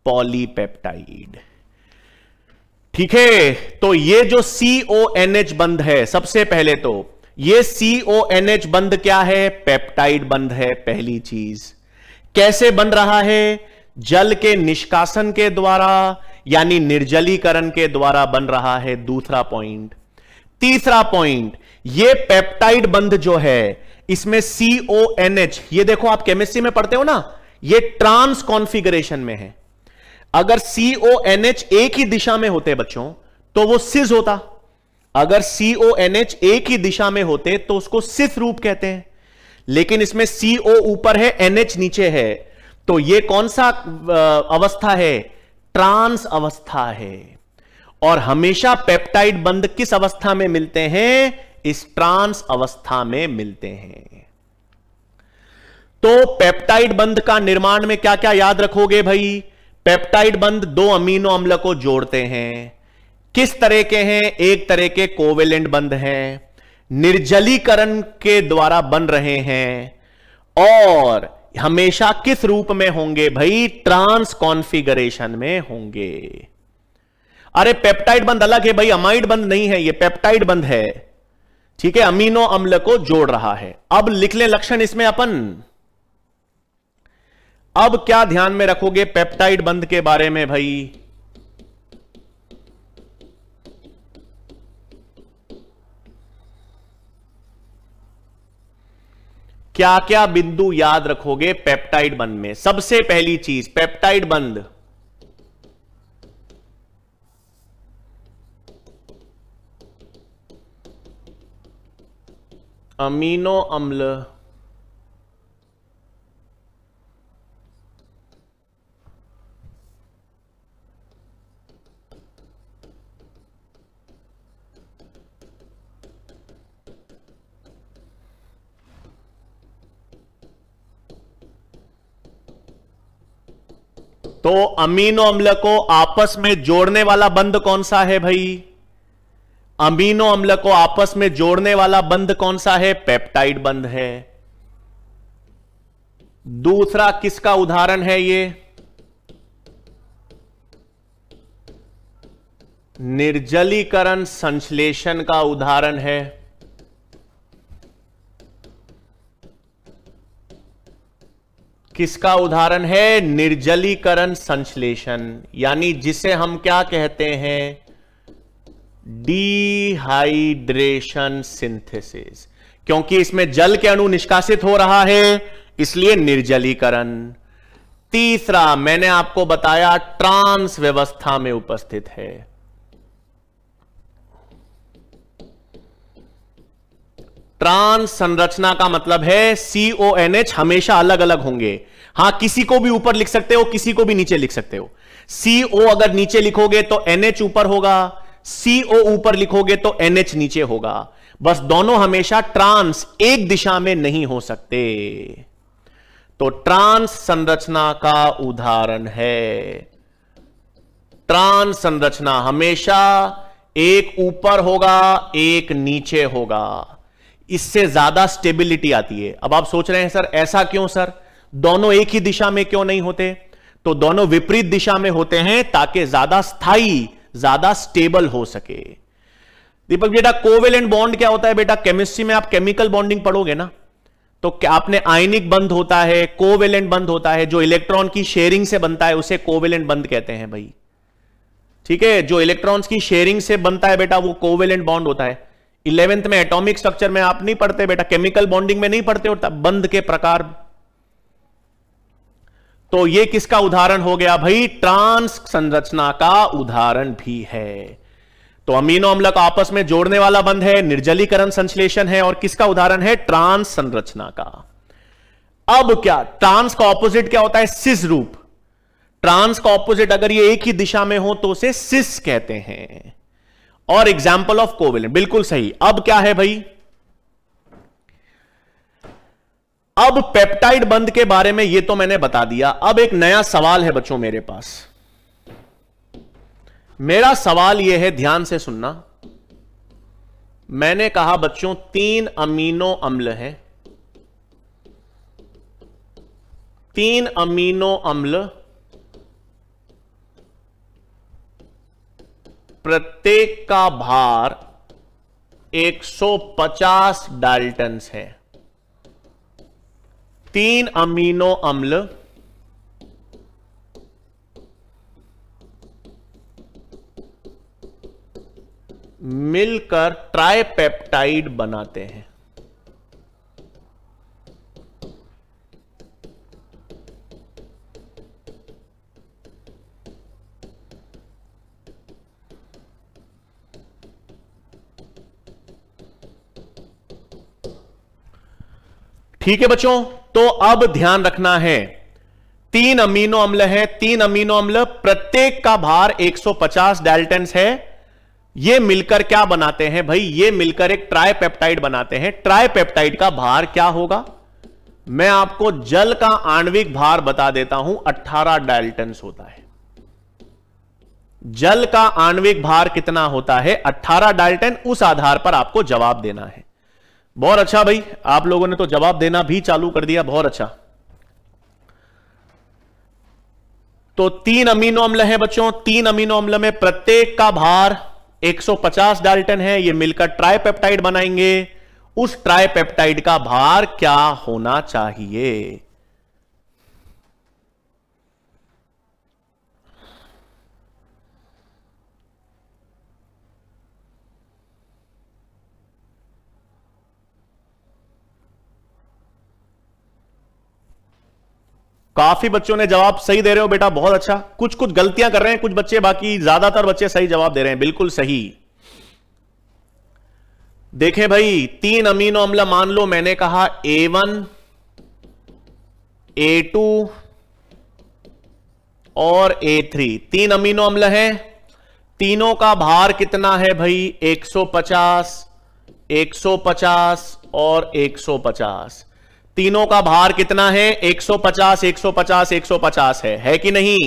पॉलीपेप्टाइड ठीक है तो ये जो सी ओ एन एच बंद है सबसे पहले तो ये एच बंद क्या है पेप्टाइड बंद है पहली चीज कैसे बन रहा है जल के निष्कासन के द्वारा यानी निर्जलीकरण के द्वारा बन रहा है दूसरा पॉइंट तीसरा पॉइंट ये पेप्टाइड बंध जो है इसमें एन एच ये देखो आप केमिस्ट्री में पढ़ते हो ना ये ट्रांस कॉन्फिगरेशन में है अगर एन एच एक ही दिशा में होते बच्चों तो वो सिज होता अगर एन एच एक ही दिशा में होते तो उसको सिस रूप कहते हैं लेकिन इसमें ओ ऊपर है एनएच नीचे है तो ये कौन सा अवस्था है ट्रांस अवस्था है और हमेशा पेप्टाइड बंद किस अवस्था में मिलते हैं इस ट्रांस अवस्था में मिलते हैं तो पेप्टाइड बंद का निर्माण में क्या क्या याद रखोगे भाई पेप्टाइड बंद दो अमीनो अम्ल को जोड़ते हैं किस तरह के हैं एक तरह के कोवेलेंट बंद हैं निर्जलीकरण के द्वारा बन रहे हैं और हमेशा किस रूप में होंगे भाई ट्रांस कॉन्फिगरेशन में होंगे अरे पेप्टाइड बंद अलग है भाई अमाइड बंद नहीं है ये पेप्टाइड बंद है ठीक है अमीनो अम्ल को जोड़ रहा है अब लिख लें लक्षण इसमें अपन अब क्या ध्यान में रखोगे पेप्टाइड बंद के बारे में भाई क्या क्या बिंदु याद रखोगे पेप्टाइड बंद में सबसे पहली चीज पेप्टाइड बंद अमीनो अम्ल तो अमीनो अम्ल को आपस में जोड़ने वाला बंद कौन सा है भाई अमीनो अम्ल को आपस में जोड़ने वाला बंद कौन सा है पेप्टाइड बंद है दूसरा किसका उदाहरण है ये निर्जलीकरण संश्लेषण का उदाहरण है किसका उदाहरण है निर्जलीकरण संश्लेषण यानी जिसे हम क्या कहते हैं डिहाइड्रेशन सिंथेसिस क्योंकि इसमें जल के अणु निष्कासित हो रहा है इसलिए निर्जलीकरण तीसरा मैंने आपको बताया ट्रांस व्यवस्था में उपस्थित है ट्रांस संरचना का मतलब है सीओ एन एच हमेशा अलग अलग होंगे हां किसी को भी ऊपर लिख सकते हो किसी को भी नीचे लिख सकते हो सीओ अगर नीचे लिखोगे तो एनएच ऊपर होगा सीओ ऊपर लिखोगे तो एनएच नीचे होगा बस दोनों हमेशा ट्रांस एक दिशा में नहीं हो सकते तो ट्रांस संरचना का उदाहरण है ट्रांस संरचना हमेशा एक ऊपर होगा एक नीचे होगा इससे ज्यादा स्टेबिलिटी आती है अब आप सोच रहे हैं सर ऐसा क्यों सर दोनों एक ही दिशा में क्यों नहीं होते तो दोनों विपरीत दिशा में होते हैं ताकि ज्यादा स्थायी ज्यादा स्टेबल हो सके दीपक बेटा कोवेलेंट बॉन्ड क्या होता है बेटा केमिस्ट्री में आप केमिकल बॉन्डिंग पढ़ोगे ना तो क्या आपने आयनिक बंद होता है कोवेलेंट बंद होता है जो इलेक्ट्रॉन की शेयरिंग से बनता है उसे कोवेलेंट बंद कहते हैं भाई ठीक है जो इलेक्ट्रॉन्स की शेयरिंग से बनता है बेटा वो कोवेलेंट बॉन्ड होता है इलेवेंथ में एटॉमिक स्ट्रक्चर में आप नहीं पढ़ते बेटा केमिकल बॉन्डिंग में नहीं पढ़ते होता बंद के प्रकार तो ये किसका उदाहरण हो गया भाई ट्रांस संरचना का उदाहरण भी है तो अमीनो अम्ल का आपस में जोड़ने वाला बंद है निर्जलीकरण संश्लेषण है और किसका उदाहरण है ट्रांस संरचना का अब क्या ट्रांस का ऑपोजिट क्या होता है सिस रूप ट्रांस का ऑपोजिट अगर ये एक ही दिशा में हो तो उसे सिस कहते हैं और एग्जाम्पल ऑफ कोवेलेंट बिल्कुल सही अब क्या है भाई अब पेप्टाइड बंद के बारे में यह तो मैंने बता दिया अब एक नया सवाल है बच्चों मेरे पास मेरा सवाल यह है ध्यान से सुनना मैंने कहा बच्चों तीन अमीनो अम्ल हैं तीन अमीनो अम्ल प्रत्येक का भार 150 डाल्टन्स है तीन अमीनो अम्ल मिलकर ट्राइपेप्टाइड बनाते हैं ठीक है बच्चों तो अब ध्यान रखना है तीन अमीनो अम्ल है तीन अमीनो अम्ल प्रत्येक का भार 150 डाल्टन है ये मिलकर क्या बनाते हैं भाई ये मिलकर एक ट्राइपेप्टाइड बनाते हैं ट्राइपेप्टाइड का भार क्या होगा मैं आपको जल का आणविक भार बता देता हूं 18 डाल्टन होता है जल का आणविक भार कितना होता है 18 डाल्टन उस आधार पर आपको जवाब देना है बहुत अच्छा भाई आप लोगों ने तो जवाब देना भी चालू कर दिया बहुत अच्छा तो तीन अमीनो अम्ल हैं बच्चों तीन अमीनो अम्ल में प्रत्येक का भार 150 डाल्टन है ये मिलकर ट्राइपेप्टाइड बनाएंगे उस ट्राइपेप्टाइड का भार क्या होना चाहिए काफी बच्चों ने जवाब सही दे रहे हो बेटा बहुत अच्छा कुछ कुछ गलतियां कर रहे हैं कुछ बच्चे बाकी ज्यादातर बच्चे सही जवाब दे रहे हैं बिल्कुल सही देखें भाई तीन अमीनो अम्ल मान लो मैंने कहा ए वन ए टू और ए थ्री तीन अमीनो अम्ल हैं तीनों का भार कितना है भाई 150 150 और 150 तीनों का भार कितना है 150 150 150 है है कि नहीं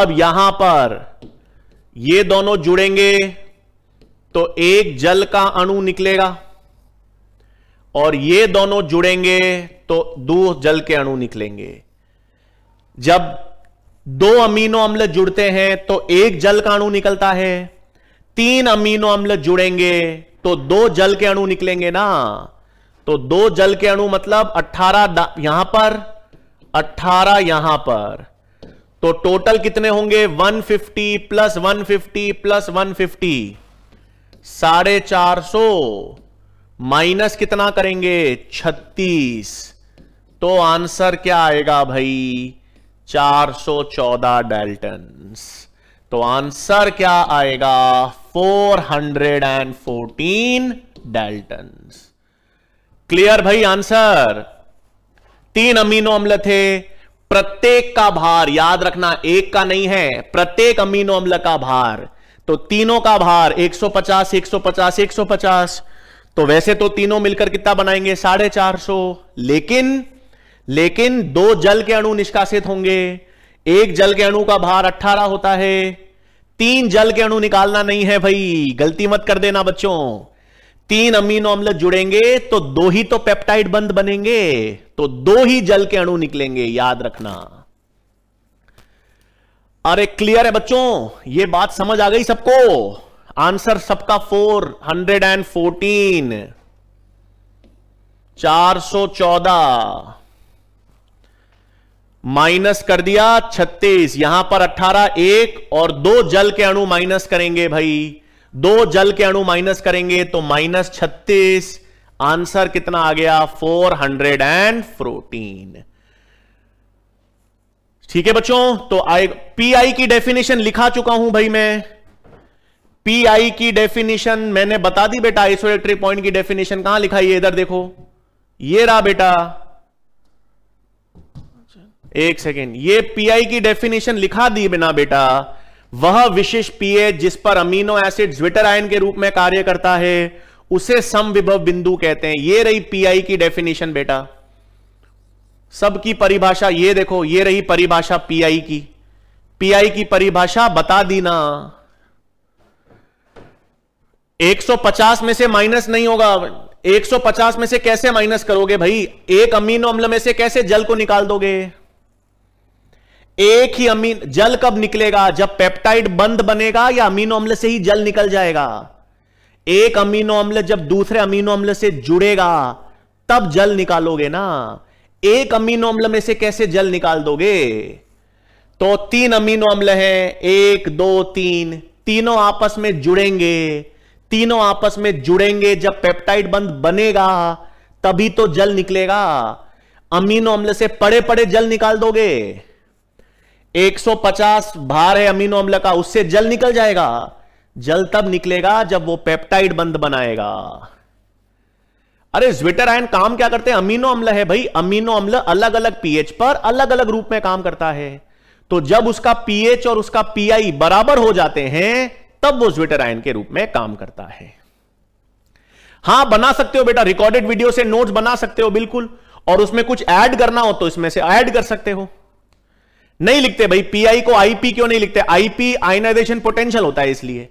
अब यहां पर ये दोनों जुड़ेंगे तो एक जल का अणु निकलेगा और ये दोनों जुड़ेंगे तो दो जल के अणु निकलेंगे जब दो अमीनो अम्ल जुड़ते हैं तो एक जल का अणु निकलता है तीन अमीनो अम्ल जुड़ेंगे तो दो जल के अणु निकलेंगे ना तो दो जल के अणु मतलब 18 यहां पर 18 यहां पर तो टोटल कितने होंगे 150 प्लस 150 प्लस 150 साढ़े चार माइनस कितना करेंगे 36 तो आंसर क्या आएगा भाई 414 डेल्टन तो आंसर क्या आएगा 414 डेल्टन्स क्लियर भाई आंसर तीन अमीनो अम्ल थे प्रत्येक का भार याद रखना एक का नहीं है प्रत्येक अमीनो अम्ल का भार तो तीनों का भार 150 150 150 तो वैसे तो तीनों मिलकर कितना बनाएंगे साढ़े चार सौ लेकिन लेकिन दो जल के अणु निष्कासित होंगे एक जल के अणु का भार 18 होता है तीन जल के अणु निकालना नहीं है भाई गलती मत कर देना बच्चों तीन अमीनो अम्ल जुड़ेंगे तो दो ही तो पेप्टाइड बंद बनेंगे तो दो ही जल के अणु निकलेंगे याद रखना अरे क्लियर है बच्चों ये बात समझ आ गई सबको आंसर सबका फोर हंड्रेड एंड फोर्टीन चार सौ चौदह माइनस कर दिया छत्तीस यहां पर अट्ठारह एक और दो जल के अणु माइनस करेंगे भाई दो जल के अणु माइनस करेंगे तो माइनस छत्तीस आंसर कितना आ गया फोर हंड्रेड एंड फोर्टीन ठीक है बच्चों तो आई पीआई की डेफिनेशन लिखा चुका हूं भाई मैं पीआई की डेफिनेशन मैंने बता दी बेटा आइसोलेट्री पॉइंट की डेफिनेशन कहां लिखा है इधर देखो ये रहा बेटा एक सेकेंड ये पीआई की डेफिनेशन लिखा दी बिना बेटा वह विशेष पीए जिस पर अमीनो एसिड ज्विटर आयन के रूप में कार्य करता है उसे सम विभव बिंदु कहते हैं ये रही पीआई की डेफिनेशन बेटा सबकी परिभाषा ये देखो ये रही परिभाषा पीआई की पीआई की परिभाषा बता दी ना 150 में से माइनस नहीं होगा 150 में से कैसे माइनस करोगे भाई एक अमीनो अम्ल में से कैसे जल को निकाल दोगे एक ही अमीन जल कब निकलेगा जब पेप्टाइड बंद बनेगा या अमीनो अम्ल से ही जल निकल जाएगा एक अमीनो अम्ल जब दूसरे अमीनो अम्ल से जुड़ेगा तब जल निकालोगे ना एक अमीनो अम्ल में से कैसे जल निकाल दोगे तो तीन अमीनो अम्ल हैं एक दो तीन तीनों आपस में जुड़ेंगे तीनों आपस में जुड़ेंगे जब पेप्टाइड बंद बनेगा तभी तो जल निकलेगा अमीनो अम्ल से पड़े पड़े जल निकाल दोगे 150 भार है अमीनो अम्ल का उससे जल निकल जाएगा जल तब निकलेगा जब वो पेप्टाइड बंद बनाएगा अरे ज्विटर आयन काम क्या करते हैं अमीनो अम्ल है भाई अमीनो अम्ल अलग अलग पीएच पर अलग अलग रूप में काम करता है तो जब उसका पीएच और उसका पीआई बराबर हो जाते हैं तब वो ज्विटर आयन के रूप में काम करता है हां बना सकते हो बेटा रिकॉर्डेड वीडियो से नोट्स बना सकते हो बिल्कुल और उसमें कुछ ऐड करना हो तो इसमें से ऐड कर सकते हो नहीं लिखते भाई पीआई को आईपी क्यों नहीं लिखते आईपी आयनाइजेशन पोटेंशियल होता है इसलिए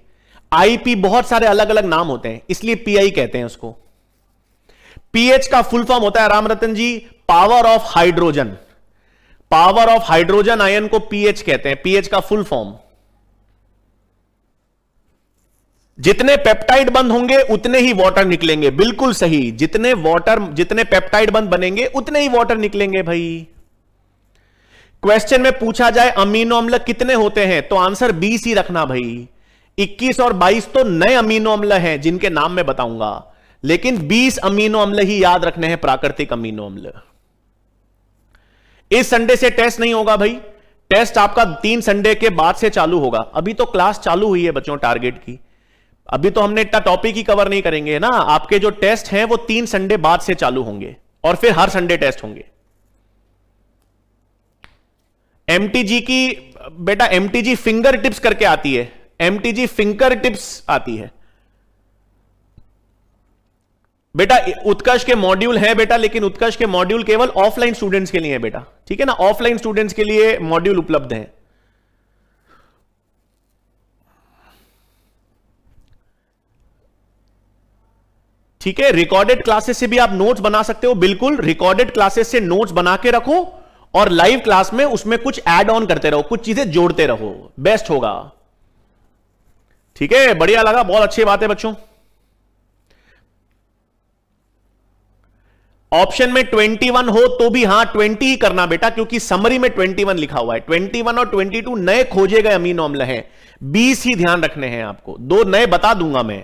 आईपी बहुत सारे अलग अलग नाम होते हैं इसलिए पीआई कहते हैं उसको पीएच का फुल फॉर्म होता है Ram Ratan ji power of hydrogen power of hydrogen ion को पीएच कहते हैं पीएच का फुल फॉर्म जितने पेप्टाइड बंद होंगे उतने ही वाटर निकलेंगे बिल्कुल सही जितने वाटर जितने पेप्टाइड बंद बनेंगे उतने ही वाटर निकलेंगे भाई क्वेश्चन में पूछा जाए अमीनो अम्ल कितने होते हैं तो आंसर बीस ही रखना भाई 21 और 22 तो नए अमीनो अम्ल हैं जिनके नाम मैं बताऊंगा लेकिन 20 अमीनो अम्ल ही याद रखने हैं प्राकृतिक अमीनो अम्ल इस संडे से टेस्ट नहीं होगा भाई टेस्ट आपका तीन संडे के बाद से चालू होगा अभी तो क्लास चालू हुई है बच्चों टारगेट की अभी तो हमने इतना टॉपिक ही कवर नहीं करेंगे ना आपके जो टेस्ट हैं वो तीन संडे बाद से चालू होंगे और फिर हर संडे टेस्ट होंगे एमटीजी की बेटा एमटीजी फिंगर टिप्स करके आती है एमटीजी फिंगर टिप्स आती है बेटा उत्कर्ष के मॉड्यूल है बेटा लेकिन उत्कर्ष के मॉड्यूल केवल ऑफलाइन स्टूडेंट्स के लिए है बेटा ठीक है ना ऑफलाइन स्टूडेंट्स के लिए मॉड्यूल उपलब्ध है ठीक है रिकॉर्डेड क्लासेस से भी आप नोट्स बना सकते हो बिल्कुल रिकॉर्डेड क्लासेस से नोट्स बना के रखो और लाइव क्लास में उसमें कुछ एड ऑन करते रहो कुछ चीजें जोड़ते रहो बेस्ट होगा ठीक है बढ़िया लगा बहुत अच्छी बात है बच्चों ऑप्शन में ट्वेंटी वन हो तो भी हां ट्वेंटी ही करना बेटा क्योंकि समरी में ट्वेंटी वन लिखा हुआ है ट्वेंटी वन और ट्वेंटी टू नए खोजे गए अमीन अम्ल है बीस ही ध्यान रखने हैं आपको दो नए बता दूंगा मैं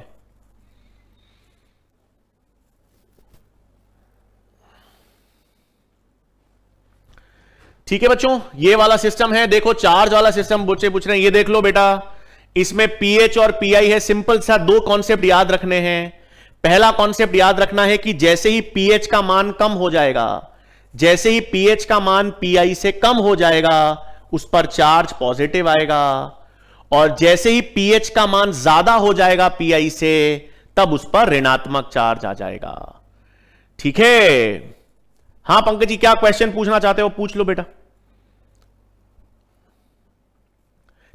ठीक है बच्चों ये वाला सिस्टम है देखो चार्ज वाला सिस्टम बच्चे पूछ रहे हैं ये देख लो बेटा इसमें पीएच और पीआई है सिंपल सा दो कॉन्सेप्ट याद रखने हैं पहला कॉन्सेप्ट याद रखना है कि जैसे ही पीएच का मान कम हो जाएगा जैसे ही पीएच का मान पीआई से कम हो जाएगा उस पर चार्ज पॉजिटिव आएगा और जैसे ही पीएच का मान ज्यादा हो जाएगा पीआई से तब उस पर ऋणात्मक चार्ज आ जाएगा ठीक है हाँ पंकज जी क्या क्वेश्चन पूछना चाहते हो पूछ लो बेटा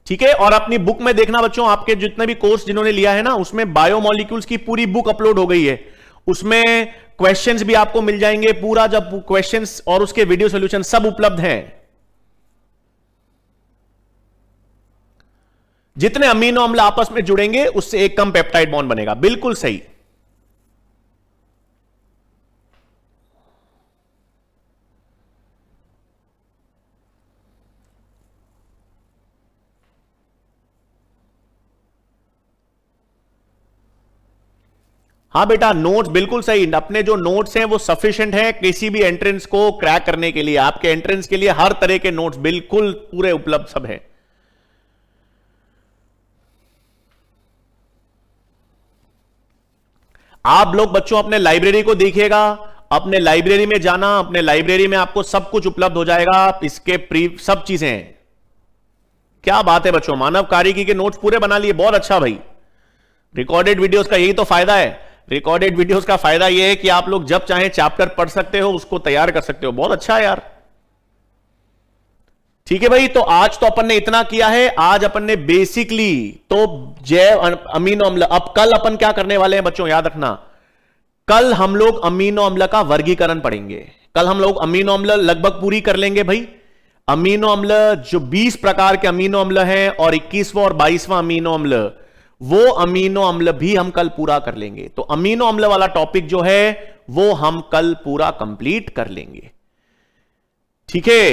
ठीक है और अपनी बुक में देखना बच्चों आपके जितने भी कोर्स जिन्होंने लिया है ना उसमें बायोमोलिक्यूल्स की पूरी बुक अपलोड हो गई है उसमें क्वेश्चंस भी आपको मिल जाएंगे पूरा जब क्वेश्चंस और उसके वीडियो सोल्यूशन सब उपलब्ध हैं जितने अमीनो अम्ल आपस में जुड़ेंगे उससे एक कम पेप्टाइड बॉन्ड बनेगा बिल्कुल सही हाँ बेटा नोट्स बिल्कुल सही अपने जो नोट्स हैं वो सफिशिएंट हैं किसी भी एंट्रेंस को क्रैक करने के लिए आपके एंट्रेंस के लिए हर तरह के नोट्स बिल्कुल पूरे उपलब्ध सब हैं आप लोग बच्चों अपने लाइब्रेरी को देखिएगा अपने लाइब्रेरी में जाना अपने लाइब्रेरी में आपको सब कुछ उपलब्ध हो जाएगा इसके प्री सब चीजें हैं क्या बात है बच्चों मानव कारिगी के नोट्स पूरे बना लिए बहुत अच्छा भाई रिकॉर्डेड वीडियोस का यही तो फायदा है रिकॉर्डेड वीडियोस का फायदा यह है कि आप लोग जब चाहे चैप्टर पढ़ सकते हो उसको तैयार कर सकते हो बहुत अच्छा है यार ठीक है भाई तो आज तो अपन ने इतना किया है आज अपन ने बेसिकली तो जैव अमीनो अम्ल अब कल अपन क्या करने वाले हैं बच्चों याद रखना कल हम लोग अमीनो अम्ल का वर्गीकरण पढ़ेंगे कल हम लोग अमीनो अम्ल लगभग पूरी कर लेंगे भाई अमीनो अम्ल जो 20 प्रकार के अमीनो अम्ल हैं और 21वां और 22वां अमीनो अम्ल वो अमीनो अम्ल भी हम कल पूरा कर लेंगे तो अमीनो अम्ल वाला टॉपिक जो है वो हम कल पूरा कंप्लीट कर लेंगे ठीक है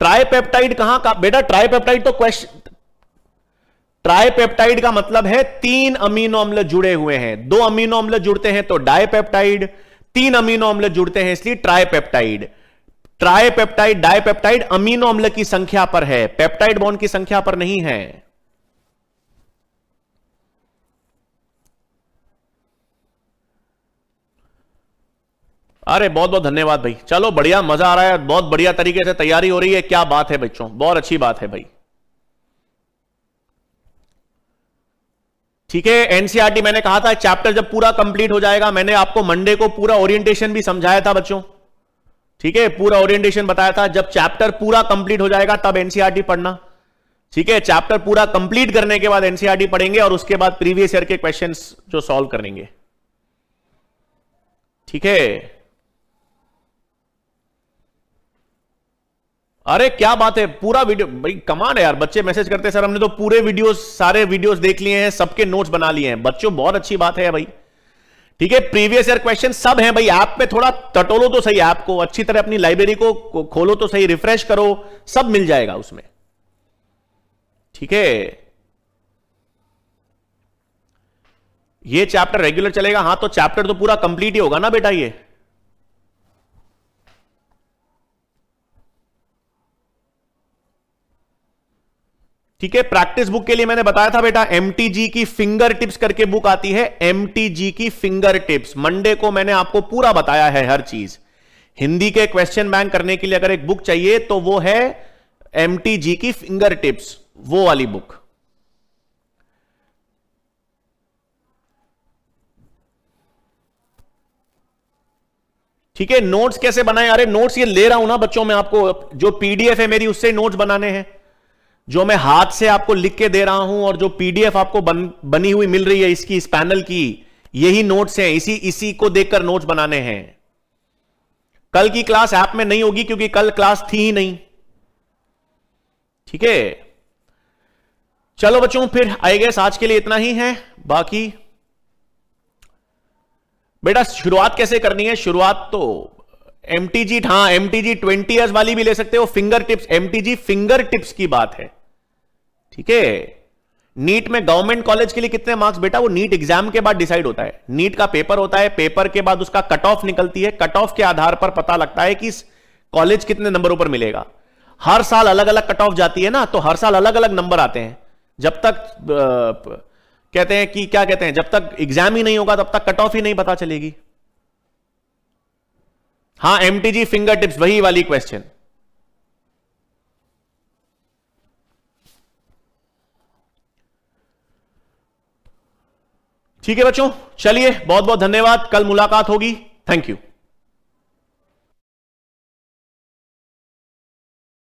ट्राइपेप्टाइड कहां का बेटा ट्राइपेप्टाइड तो क्वेश्चन ट्राइपेप्टाइड का मतलब है तीन अमीनो अम्ल जुड़े हुए हैं दो अमीनो अम्ल जुड़ते हैं तो डायपेप्टाइड तीन अमीनो अम्ल जुड़ते हैं इसलिए ट्राइपेप्टाइड ट्राइपेप्टाइड डायपेप्टाइड अमीनो अम्ल की संख्या पर है पेप्टाइड बॉन्ड की संख्या पर नहीं है अरे बहुत बहुत धन्यवाद भाई चलो बढ़िया मजा आ रहा है बहुत बढ़िया तरीके से तैयारी हो रही है क्या बात है बच्चों बहुत अच्छी बात है भाई ठीक है एनसीआरटी e मैंने कहा था चैप्टर जब पूरा कंप्लीट हो जाएगा मैंने आपको मंडे को पूरा ओरिएंटेशन भी समझाया था बच्चों ठीक है पूरा ओरिएंटेशन बताया था जब चैप्टर पूरा कंप्लीट हो जाएगा तब एनसीआरटी e पढ़ना ठीक है चैप्टर पूरा कंप्लीट करने के बाद एनसीआरटी e पढ़ेंगे और उसके बाद प्रीवियस ईयर के क्वेश्चन जो सॉल्व करेंगे ठीक है अरे क्या बात है पूरा वीडियो भाई कमाल है यार बच्चे मैसेज करते हैं सर हमने तो पूरे वीडियोस सारे वीडियोस देख लिए हैं सबके नोट्स बना लिए हैं बच्चों बहुत अच्छी बात है भाई ठीक है प्रीवियस ईयर क्वेश्चन सब हैं भाई ऐप पे थोड़ा टटोलो तो सही ऐप को अच्छी तरह अपनी लाइब्रेरी को खोलो तो सही रिफ्रेश करो सब मिल जाएगा उसमें ठीक है ये चैप्टर रेगुलर चलेगा हाँ तो चैप्टर तो पूरा कंप्लीट ही होगा ना बेटा ये ठीक है प्रैक्टिस बुक के लिए मैंने बताया था बेटा एम की फिंगर टिप्स करके बुक आती है एम की फिंगर टिप्स मंडे को मैंने आपको पूरा बताया है हर चीज हिंदी के क्वेश्चन बैंक करने के लिए अगर एक बुक चाहिए तो वो है एम की फिंगर टिप्स वो वाली बुक ठीक है नोट्स कैसे बनाए अरे नोट्स ये ले रहा हूं ना बच्चों में आपको जो पीडीएफ है मेरी उससे नोट्स बनाने हैं जो मैं हाथ से आपको लिख के दे रहा हूं और जो पीडीएफ आपको बन, बनी हुई मिल रही है इसकी इस पैनल की यही नोट्स हैं इसी इसी को देखकर नोट्स बनाने हैं कल की क्लास ऐप में नहीं होगी क्योंकि कल क्लास थी ही नहीं ठीक है चलो बच्चों फिर आई गेस आज के लिए इतना ही है बाकी बेटा शुरुआत कैसे करनी है शुरुआत तो एम टी जी हाँ एम टी जी ट्वेंटी वाली भी ले सकते हो finger tips M T G finger tips की बात है ठीक है नीट में गवर्नमेंट कॉलेज के लिए कितने मार्क्स बेटा वो नीट एग्जाम के बाद डिसाइड होता है नीट का पेपर होता है पेपर के बाद उसका कट ऑफ निकलती है कट ऑफ के आधार पर पता लगता है कि कॉलेज कितने नंबरों पर मिलेगा हर साल अलग अलग कट ऑफ जाती है ना तो हर साल अलग अलग नंबर आते हैं जब तक आ, कहते हैं कि क्या कहते हैं जब तक एग्जाम ही नहीं होगा तब तक कट ऑफ ही नहीं पता चलेगी हाँ एमटीजी फिंगर टिप्स वही वाली क्वेश्चन ठीक है बच्चों चलिए बहुत बहुत धन्यवाद कल मुलाकात होगी थैंक यू